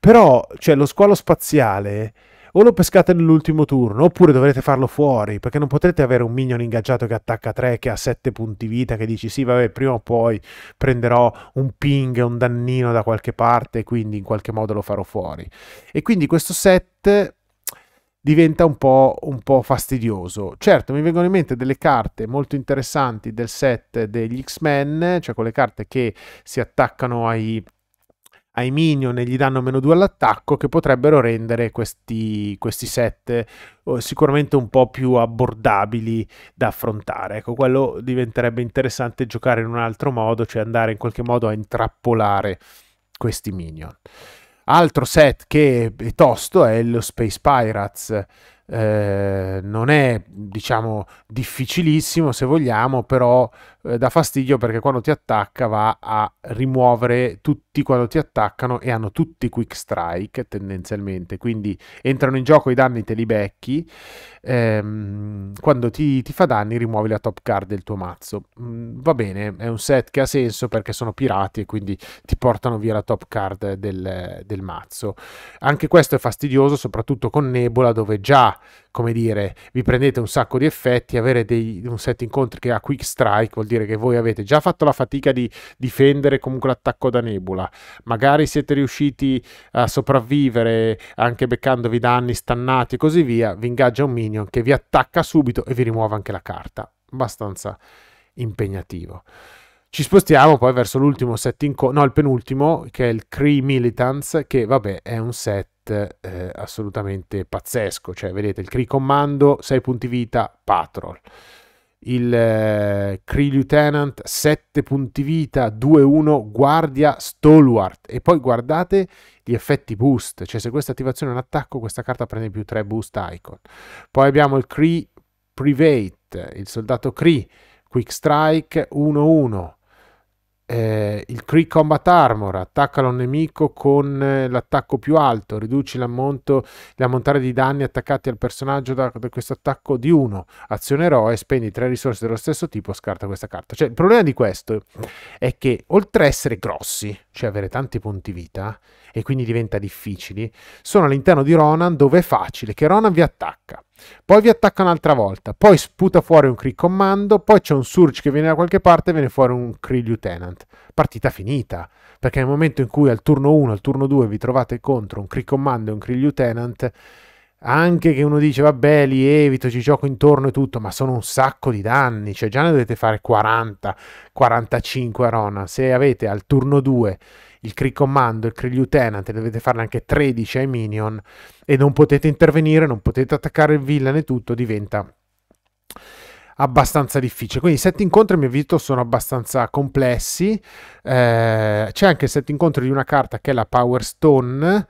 però, cioè, lo squalo spaziale o lo pescate nell'ultimo turno, oppure dovrete farlo fuori, perché non potrete avere un minion ingaggiato che attacca 3, che ha 7 punti vita, che dici sì, vabbè, prima o poi prenderò un ping, un dannino da qualche parte, quindi in qualche modo lo farò fuori. E quindi questo set diventa un po', un po', fastidioso. Certo, mi vengono in mente delle carte molto interessanti del set degli X-Men, cioè quelle carte che si attaccano ai ai minion e gli danno meno 2 all'attacco che potrebbero rendere questi, questi set eh, sicuramente un po' più abbordabili da affrontare. Ecco, quello diventerebbe interessante giocare in un altro modo, cioè andare in qualche modo a intrappolare questi minion. Altro set che è tosto è lo Space Pirates. Eh, non è diciamo difficilissimo se vogliamo però eh, dà fastidio perché quando ti attacca va a rimuovere tutti tutti quando ti attaccano e hanno tutti quick strike tendenzialmente, quindi entrano in gioco i danni, te li becchi, ehm, quando ti, ti, fa danni rimuovi la top card del tuo mazzo. Mm, va bene, è un set che ha senso perché sono pirati e quindi ti portano via la top card del, del mazzo. Anche questo è fastidioso, soprattutto con Nebola dove già come dire, vi prendete un sacco di effetti, avere dei, un set incontri che ha quick strike vuol dire che voi avete già fatto la fatica di difendere comunque l'attacco da nebula, magari siete riusciti a sopravvivere anche beccandovi danni stannati e così via, vi ingaggia un minion che vi attacca subito e vi rimuove anche la carta, abbastanza impegnativo. Ci spostiamo poi verso l'ultimo set in corso, no, il penultimo, che è il Cree Militants, che vabbè è un set eh, assolutamente pazzesco. Cioè, vedete, il Cree Commando, 6 punti vita, Patrol. Il eh, Cree Lieutenant, 7 punti vita, 2-1, Guardia, Stalwart. E poi guardate gli effetti boost. Cioè, se questa attivazione è un attacco, questa carta prende più 3 boost icon. Poi abbiamo il Cree Private, il soldato Cree, Quick Strike, 1-1 eh, il Cree Combat Armor, attaccalo un nemico con eh, l'attacco più alto, riduci l'ammontare di danni attaccati al personaggio da, da questo attacco di 1, azione eroe, spendi 3 risorse dello stesso tipo, scarta questa carta. Cioè il problema di questo è che oltre a essere grossi, cioè avere tanti punti vita, e quindi diventa difficile, sono all'interno di Ronan dove è facile che Ronan vi attacca, poi vi attacca un'altra volta, poi sputa fuori un Cree Commando, poi c'è un Surge che viene da qualche parte e viene fuori un Cree Lieutenant. Partita finita, perché nel momento in cui al turno 1, al turno 2 vi trovate contro un Cree Commando e un Cree Lieutenant, anche che uno dice vabbè li evito, ci gioco intorno e tutto, ma sono un sacco di danni, cioè già ne dovete fare 40, 45 a Rona, se avete al turno 2 il Cree Commando, il Cree Lieutenant, ne dovete farne anche 13 ai Minion e non potete intervenire, non potete attaccare il villain e tutto diventa abbastanza difficile. Quindi i set incontri, a mio avviso, sono abbastanza complessi. Eh, c'è anche il set incontri di una carta che è la Power Stone,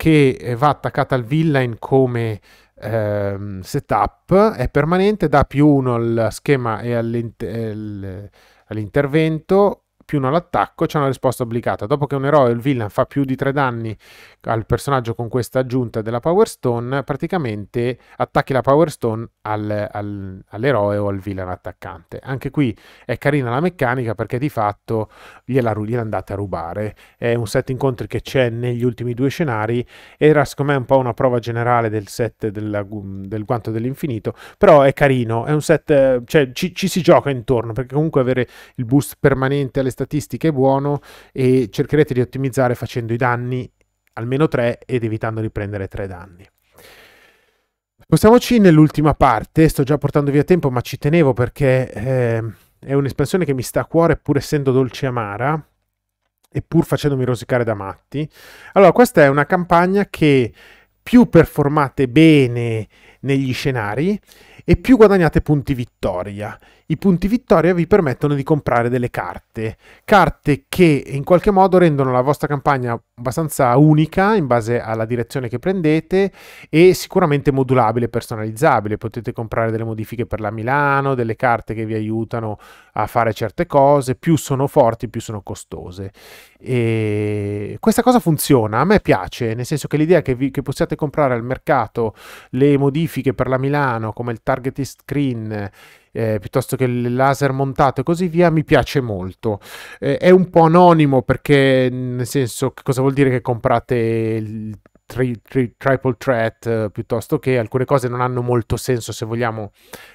che eh, va attaccata al villain come ehm, setup, è permanente, dà più uno al schema e all'intervento più 1 all'attacco, c'è una risposta obbligata. Dopo che un eroe o il villain fa più di 3 danni al personaggio con questa aggiunta della Power Stone, praticamente attacchi la Power Stone al, al, all'eroe o al villain attaccante. Anche qui è carina la meccanica perché di fatto gliela, gliela andate a rubare. È un set incontri che c'è negli ultimi due scenari. Era secondo me un po' una prova generale del set della, del guanto dell'infinito, però è carino, è un set, eh, cioè ci, ci si gioca intorno perché comunque avere il boost permanente all'esterno statistiche buono e cercherete di ottimizzare facendo i danni almeno 3 ed evitando di prendere 3 danni. Spostiamoci nell'ultima parte, sto già portando via tempo ma ci tenevo perché eh, è un'espansione che mi sta a cuore pur essendo dolce e amara e pur facendomi rosicare da matti. Allora questa è una campagna che più performate bene negli scenari e più guadagnate punti vittoria i punti vittoria vi permettono di comprare delle carte, carte che in qualche modo rendono la vostra campagna abbastanza unica in base alla direzione che prendete e sicuramente modulabile e personalizzabile. Potete comprare delle modifiche per la Milano, delle carte che vi aiutano a fare certe cose, più sono forti, più sono costose. E questa cosa funziona, a me piace, nel senso che l'idea che, vi, che possiate comprare al mercato le modifiche per la Milano come il target screen eh, piuttosto che il laser montato e così via, mi piace molto. Eh, è un po' anonimo perché, nel senso, che cosa vuol dire che comprate il tri, tri, triple threat eh, piuttosto che alcune cose non hanno molto senso se vogliamo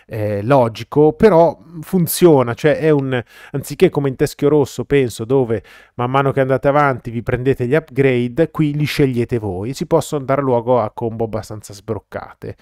eh, logico però funziona cioè è un anziché come in teschio rosso penso dove man mano che andate avanti vi prendete gli upgrade qui li scegliete voi si possono dar luogo a combo abbastanza sbroccate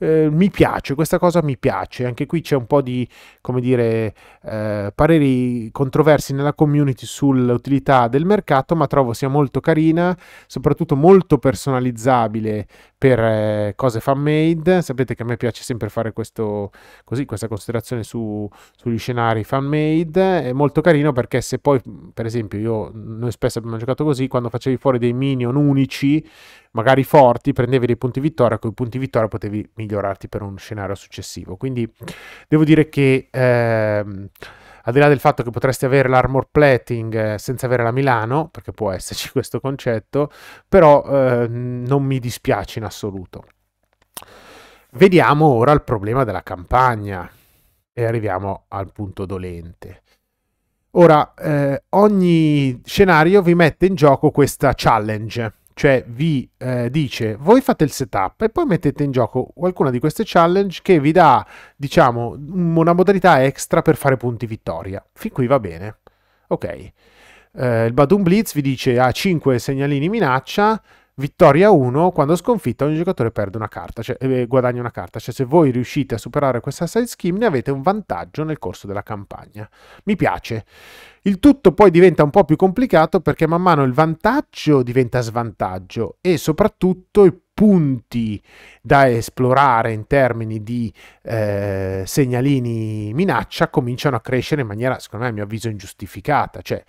eh, mi piace, questa cosa mi piace. Anche qui c'è un po' di, come dire, eh, pareri controversi nella community sull'utilità del mercato, ma trovo sia molto carina, soprattutto molto personalizzabile per eh, cose fan made. Sapete che a me piace sempre fare questo, così, questa considerazione su, sugli scenari fan made. È molto carino perché se poi, per esempio, io, noi spesso abbiamo giocato così, quando facevi fuori dei minion unici, magari forti, prendevi dei punti vittoria, con i punti vittoria potevi migliorarti per un scenario successivo. Quindi devo dire che... Ehm, al di là del fatto che potresti avere l'armor plating eh, senza avere la Milano, perché può esserci questo concetto, però eh, non mi dispiace in assoluto. Vediamo ora il problema della campagna e arriviamo al punto dolente. Ora, eh, ogni scenario vi mette in gioco questa challenge cioè vi eh, dice voi fate il setup e poi mettete in gioco qualcuna di queste challenge che vi dà diciamo una modalità extra per fare punti vittoria fin qui va bene ok eh, il Badum Blitz vi dice ha 5 segnalini minaccia vittoria 1, quando sconfitta ogni giocatore perde una carta, cioè, eh, guadagna una carta, cioè se voi riuscite a superare questa side scheme ne avete un vantaggio nel corso della campagna. Mi piace. Il tutto poi diventa un po' più complicato perché man mano il vantaggio diventa svantaggio e soprattutto i punti da esplorare in termini di eh, segnalini minaccia cominciano a crescere in maniera, secondo me, a mio avviso, ingiustificata. Cioè,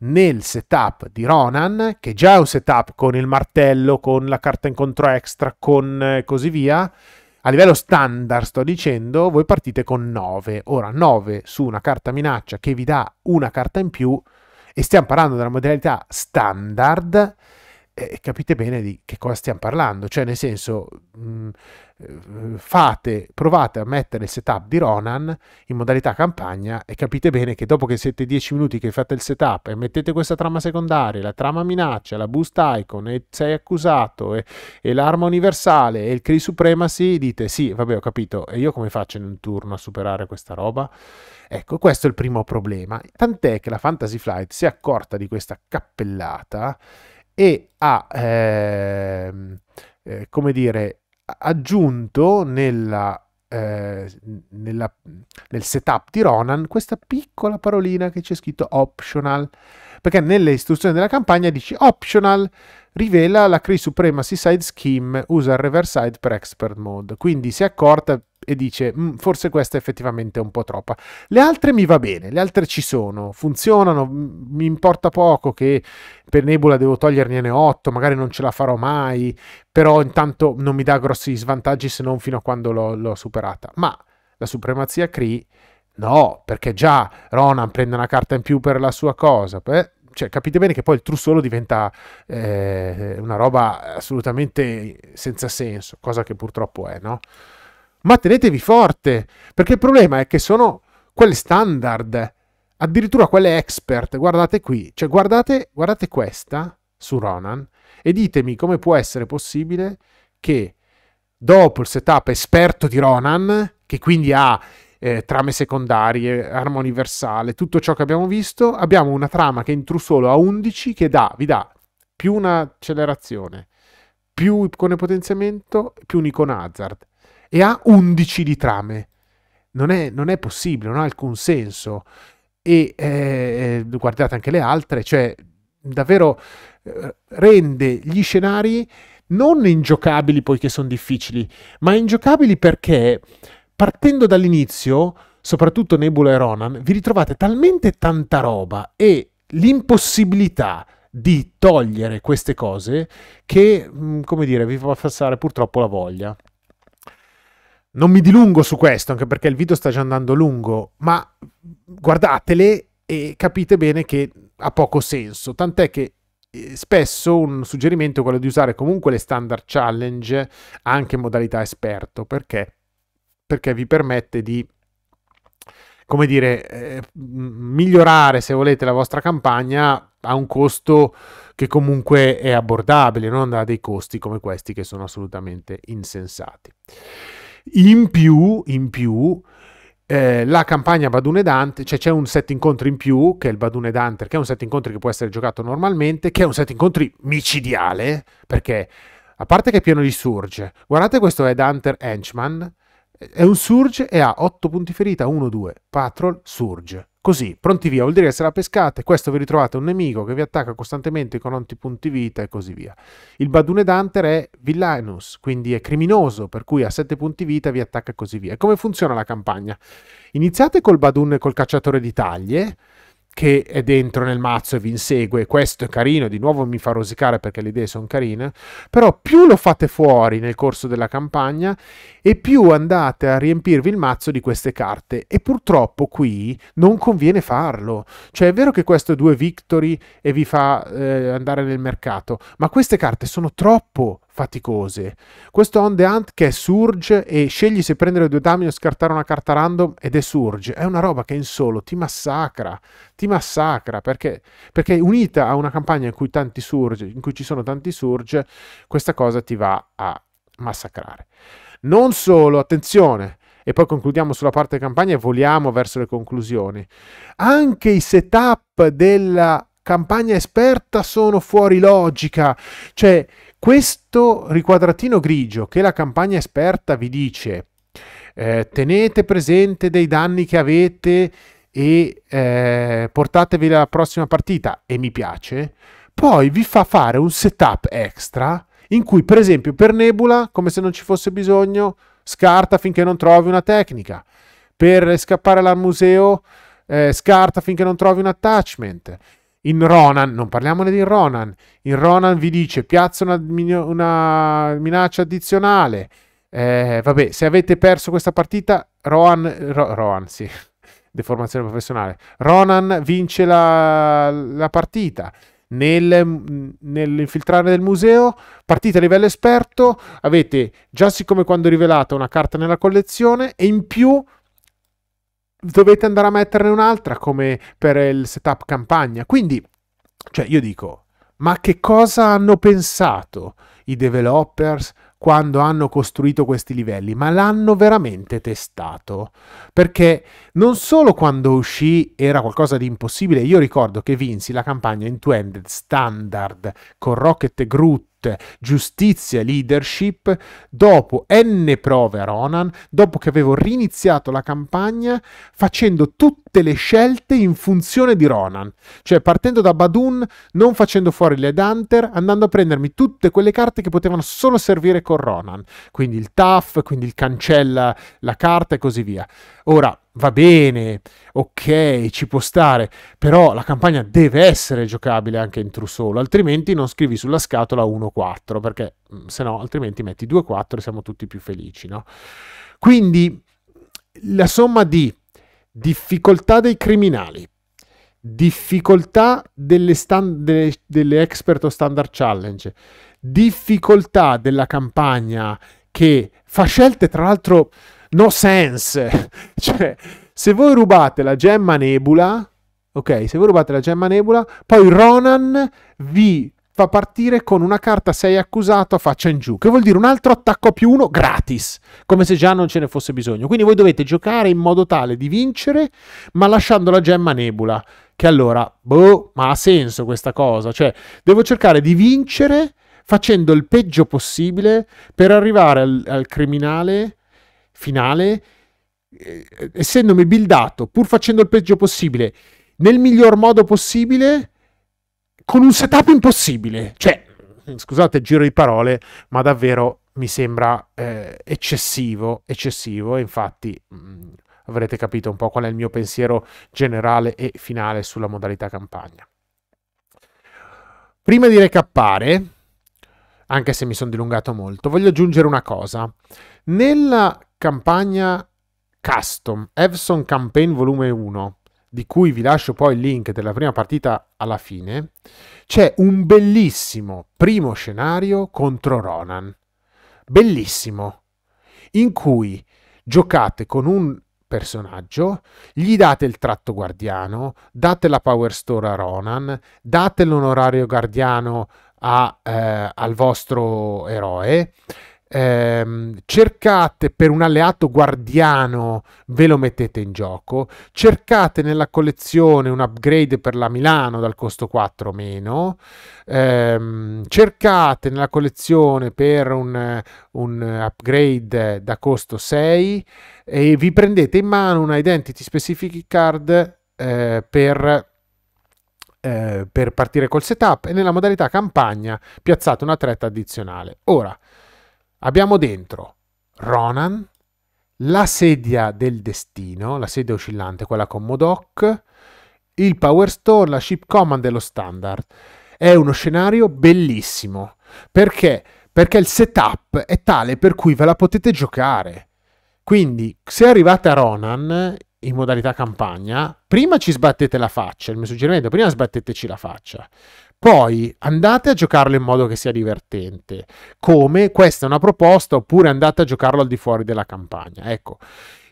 nel setup di Ronan, che già è un setup con il martello, con la carta incontro extra, con eh, così via, a livello standard sto dicendo, voi partite con 9. Ora 9 su una carta minaccia che vi dà una carta in più e stiamo parlando della modalità standard eh, capite bene di che cosa stiamo parlando, cioè nel senso mh, mm, eh, fate, provate a mettere il setup di Ronan in modalità campagna e capite bene che dopo che siete 10 minuti che fate il setup e mettete questa trama secondaria, la trama minaccia, la boost icon e sei accusato e, e l'arma universale e il Cree Supremacy, dite sì, vabbè ho capito, e io come faccio in un turno a superare questa roba? Ecco, questo è il primo problema. Tant'è che la Fantasy Flight si è accorta di questa cappellata e ha, ehm, eh, come dire, aggiunto nella, eh, nella, nel setup di Ronan questa piccola parolina che c'è scritto optional perché nelle istruzioni della campagna dici optional, rivela la Cree Supremacy Side Scheme, usa il reverse side per expert mode, quindi si è accorta e dice mm, forse questa è effettivamente un po' troppa. Le altre mi va bene, le altre ci sono, funzionano, mi importa poco che per Nebula devo togliergliene 8, magari non ce la farò mai, però intanto non mi dà grossi svantaggi se non fino a quando l'ho, l'ho superata. Ma la supremazia Cree No, perché già Ronan prende una carta in più per la sua cosa. Beh, cioè, capite bene che poi il trussolo diventa eh, una roba assolutamente senza senso, cosa che purtroppo è, no? Ma tenetevi forte, perché il problema è che sono quelle standard, addirittura quelle expert. Guardate qui, cioè guardate, guardate questa su Ronan e ditemi come può essere possibile che dopo il setup esperto di Ronan, che quindi ha eh, trame secondarie, arma universale, tutto ciò che abbiamo visto, abbiamo una trama che in true solo a 11 che dà, vi dà più un'accelerazione, più icone potenziamento, più un icon hazard e ha 11 di trame. Non è, non è possibile, non ha alcun senso. E eh, eh, guardate anche le altre, cioè davvero eh, rende gli scenari non ingiocabili poiché sono difficili, ma ingiocabili perché partendo dall'inizio, soprattutto Nebula e Ronan, vi ritrovate talmente tanta roba e l'impossibilità di togliere queste cose che, mm, come dire, vi fa passare purtroppo la voglia. Non mi dilungo su questo, anche perché il video sta già andando lungo, ma guardatele e capite bene che ha poco senso, tant'è che eh, spesso un suggerimento è quello di usare comunque le standard challenge anche in modalità esperto, perché perché vi permette di come dire, eh, migliorare se volete la vostra campagna a un costo che comunque è abbordabile, non a dei costi come questi che sono assolutamente insensati. In più, in più eh, la campagna Badune Dante, cioè c'è un set incontri in più che è il Badune Dante, che è un set incontri che può essere giocato normalmente, che è un set incontri micidiale, perché a parte che è pieno di surge, guardate questo è Hunter Henchman, è un surge e ha 8 punti ferita, 1-2. Patrol, surge. Così, pronti via, vuol dire che se la pescate, questo vi ritrovate un nemico che vi attacca costantemente con 8 punti vita e così via. Il Badune Danter è villainous, quindi è criminoso, per cui ha 7 punti vita vi attacca e così via. E come funziona la campagna? Iniziate col Badun, col cacciatore di taglie, che è dentro nel mazzo e vi insegue. Questo è carino, di nuovo mi fa rosicare perché le idee sono carine, però più lo fate fuori nel corso della campagna e più andate a riempirvi il mazzo di queste carte. E purtroppo qui non conviene farlo. Cioè è vero che questo è due victory e vi fa eh, andare nel mercato, ma queste carte sono troppo faticose. Questo on the hunt che è surge e scegli se prendere due dami o scartare una carta random ed è surge, è una roba che in solo ti massacra, ti massacra perché, perché unita a una campagna in cui, tanti surge, in cui ci sono tanti surge, questa cosa ti va a massacrare. Non solo, attenzione, e poi concludiamo sulla parte campagna e voliamo verso le conclusioni. Anche i setup della campagna esperta sono fuori logica, cioè questo riquadratino grigio che la campagna esperta vi dice eh, tenete presente dei danni che avete e eh, portatevi alla prossima partita e mi piace, poi vi fa fare un setup extra in cui per esempio per Nebula, come se non ci fosse bisogno, scarta finché non trovi una tecnica, per scappare dal museo eh, scarta finché non trovi un attachment, in Ronan, non parliamone di Ronan, in Ronan vi dice piazza una, una minaccia addizionale. Eh, vabbè, se avete perso questa partita, Rohan, Ro, Rohan sì, deformazione professionale. Ronan vince la, la partita. Nel, mm, nell'infiltrare del museo, partita a livello esperto, avete già siccome quando rivelata una carta nella collezione e in più dovete andare a metterne un'altra come per il setup campagna. Quindi, cioè, io dico, ma che cosa hanno pensato i developers quando hanno costruito questi livelli? Ma l'hanno veramente testato? Perché non solo quando uscì era qualcosa di impossibile, io ricordo che vinsi la campagna in two-ended standard con Rocket e Groot giustizia, e leadership, dopo n prove a Ronan, dopo che avevo riniziato la campagna, facendo tutte tutte le scelte in funzione di Ronan, cioè partendo da Badun, non facendo fuori le Hunter, andando a prendermi tutte quelle carte che potevano solo servire con Ronan, quindi il Taff, quindi il cancella la carta e così via. Ora, va bene, ok, ci può stare, però la campagna deve essere giocabile anche in true solo, altrimenti non scrivi sulla scatola 1-4, perché mm, se no altrimenti metti 2-4 e siamo tutti più felici, no? Quindi la somma di difficoltà dei criminali, difficoltà delle, stand, delle, delle expert o standard challenge, difficoltà della campagna che fa scelte tra l'altro no sense, cioè se voi rubate la gemma nebula, ok, se voi rubate la gemma nebula, poi Ronan vi fa partire con una carta 6 accusato a faccia in giù, che vuol dire un altro attacco più uno gratis, come se già non ce ne fosse bisogno. Quindi voi dovete giocare in modo tale di vincere, ma lasciando la gemma nebula. Che allora, boh, ma ha senso questa cosa? Cioè, devo cercare di vincere facendo il peggio possibile per arrivare al, al criminale finale, eh, essendomi buildato, pur facendo il peggio possibile, nel miglior modo possibile con un setup impossibile. Cioè, scusate, giro di parole, ma davvero mi sembra eh, eccessivo, eccessivo, infatti mh, mm, avrete capito un po' qual è il mio pensiero generale e finale sulla modalità campagna. Prima di recappare, anche se mi sono dilungato molto, voglio aggiungere una cosa. Nella campagna custom, Evson Campaign volume 1, di cui vi lascio poi il link della prima partita alla fine, c'è un bellissimo primo scenario contro Ronan. Bellissimo. In cui giocate con un personaggio, gli date il tratto guardiano, date la power store a Ronan, date l'onorario guardiano a, eh, al vostro eroe, ehm, cercate per un alleato guardiano, ve lo mettete in gioco, cercate nella collezione un upgrade per la Milano dal costo 4 o meno, ehm, cercate nella collezione per un, un upgrade da costo 6 e vi prendete in mano una Identity Specific Card eh, per eh, per partire col setup e nella modalità campagna piazzate una tretta addizionale. Ora, Abbiamo dentro Ronan, la sedia del destino, la sedia oscillante, quella con Modoc, il Power Store, la Ship Command e lo Standard. È uno scenario bellissimo. Perché? Perché il setup è tale per cui ve la potete giocare. Quindi, se arrivate a Ronan in modalità campagna, prima ci sbattete la faccia, il mio suggerimento, prima sbatteteci la faccia. Poi andate a giocarlo in modo che sia divertente. Come? Questa è una proposta, oppure andate a giocarlo al di fuori della campagna. Ecco.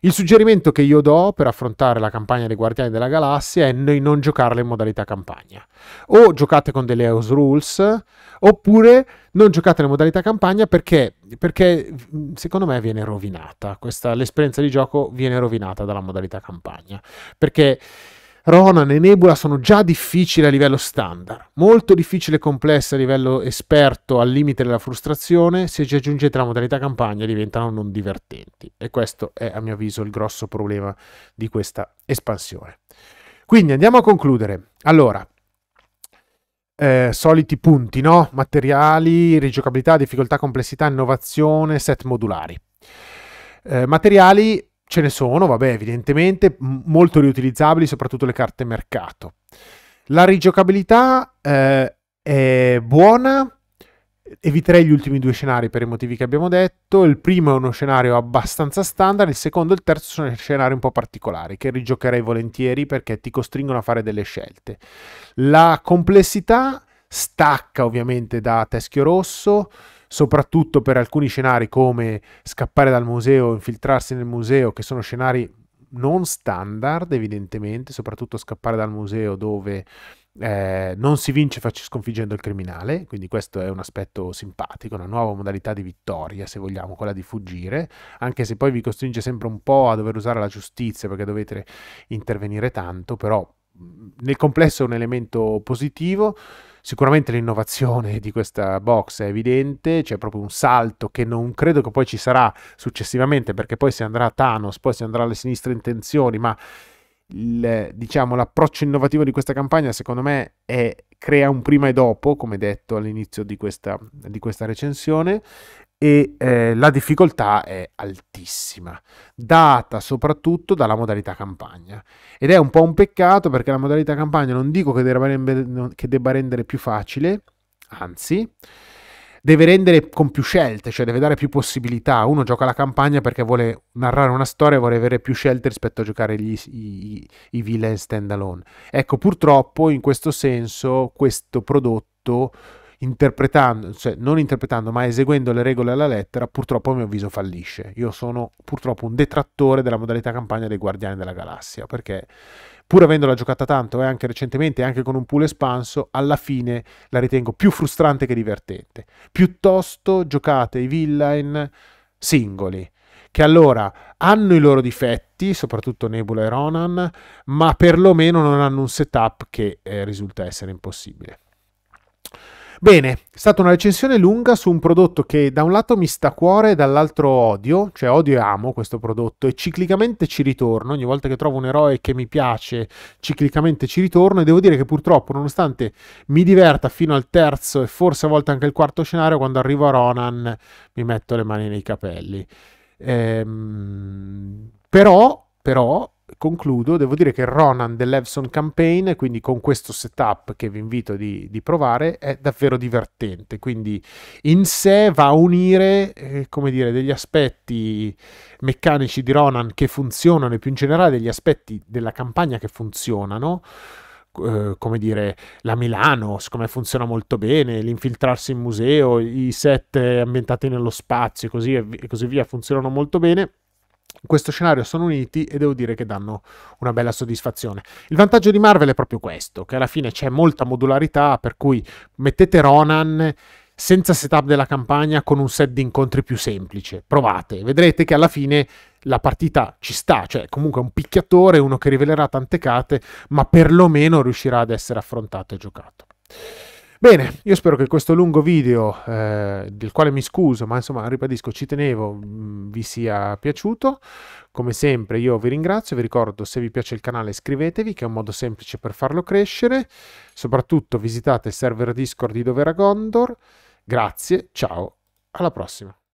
Il suggerimento che io do per affrontare la campagna dei Guardiani della Galassia è noi non giocarla in modalità campagna. O giocate con delle house rules, oppure non giocate in modalità campagna perché, perché secondo me viene rovinata. Questa, l'esperienza di gioco viene rovinata dalla modalità campagna. Perché Ronan e Nebula sono già difficili a livello standard, molto difficile e complessa a livello esperto al limite della frustrazione, se ci aggiungete la modalità campagna diventano non divertenti e questo è a mio avviso il grosso problema di questa espansione. Quindi andiamo a concludere. Allora, eh, soliti punti, no? Materiali, rigiocabilità, difficoltà, complessità, innovazione, set modulari. Eh, materiali ce ne sono, vabbè, evidentemente, molto riutilizzabili, soprattutto le carte mercato. La rigiocabilità eh, è buona, eviterei gli ultimi due scenari per i motivi che abbiamo detto. Il primo è uno scenario abbastanza standard, il secondo e il terzo sono scenari un po' particolari che rigiocherei volentieri perché ti costringono a fare delle scelte. La complessità stacca ovviamente da Teschio Rosso soprattutto per alcuni scenari come scappare dal museo, infiltrarsi nel museo, che sono scenari non standard evidentemente, soprattutto scappare dal museo dove eh, non si vince sconfiggendo il criminale, quindi questo è un aspetto simpatico, una nuova modalità di vittoria, se vogliamo, quella di fuggire, anche se poi vi costringe sempre un po' a dover usare la giustizia perché dovete intervenire tanto, però nel complesso è un elemento positivo. Sicuramente l'innovazione di questa box è evidente, c'è proprio un salto che non credo che poi ci sarà successivamente perché poi si andrà a Thanos, poi si andrà alle sinistre intenzioni, ma il, diciamo, l'approccio innovativo di questa campagna secondo me è, crea un prima e dopo, come detto all'inizio di questa, di questa recensione, e eh, la difficoltà è altissima, data soprattutto dalla modalità campagna. Ed è un po' un peccato perché la modalità campagna non dico che debba rendere, che debba rendere più facile, anzi, deve rendere con più scelte, cioè deve dare più possibilità. Uno gioca la campagna perché vuole narrare una storia e vuole avere più scelte rispetto a giocare gli, i, i villain standalone. Ecco, purtroppo in questo senso questo prodotto interpretando, cioè non interpretando, ma eseguendo le regole alla lettera, purtroppo a mio avviso fallisce. Io sono purtroppo un detrattore della modalità campagna dei Guardiani della Galassia, perché pur avendola giocata tanto e eh, anche recentemente, anche con un pool espanso, alla fine la ritengo più frustrante che divertente. Piuttosto giocate i villain singoli, che allora hanno i loro difetti, soprattutto Nebula e Ronan, ma perlomeno non hanno un setup che eh, risulta essere impossibile. Bene, è stata una recensione lunga su un prodotto che da un lato mi sta a cuore e dall'altro odio, cioè odio e amo questo prodotto e ciclicamente ci ritorno, ogni volta che trovo un eroe che mi piace ciclicamente ci ritorno e devo dire che purtroppo nonostante mi diverta fino al terzo e forse a volte anche al quarto scenario, quando arrivo a Ronan mi metto le mani nei capelli. Ehm, però, però concludo, devo dire che Ronan dell'Evson Campaign, quindi con questo setup che vi invito di, di provare, è davvero divertente, quindi in sé va a unire, eh, come dire, degli aspetti meccanici di Ronan che funzionano e più in generale degli aspetti della campagna che funzionano, Uh, come dire, la Milano, siccome funziona molto bene, l'infiltrarsi in museo, i set ambientati nello spazio e così, e così via funzionano molto bene in questo scenario sono uniti e devo dire che danno una bella soddisfazione. Il vantaggio di Marvel è proprio questo, che alla fine c'è molta modularità, per cui mettete Ronan senza setup della campagna con un set di incontri più semplice. Provate, vedrete che alla fine la partita ci sta, cioè comunque un picchiatore, uno che rivelerà tante carte, ma perlomeno riuscirà ad essere affrontato e giocato. Bene, io spero che questo lungo video, eh, del quale mi scuso, ma insomma ribadisco, ci tenevo, mh, mm, vi sia piaciuto. Come sempre io vi ringrazio, vi ricordo se vi piace il canale iscrivetevi, che è un modo semplice per farlo crescere. Soprattutto visitate il server Discord di Dovera Gondor. Grazie, ciao, alla prossima.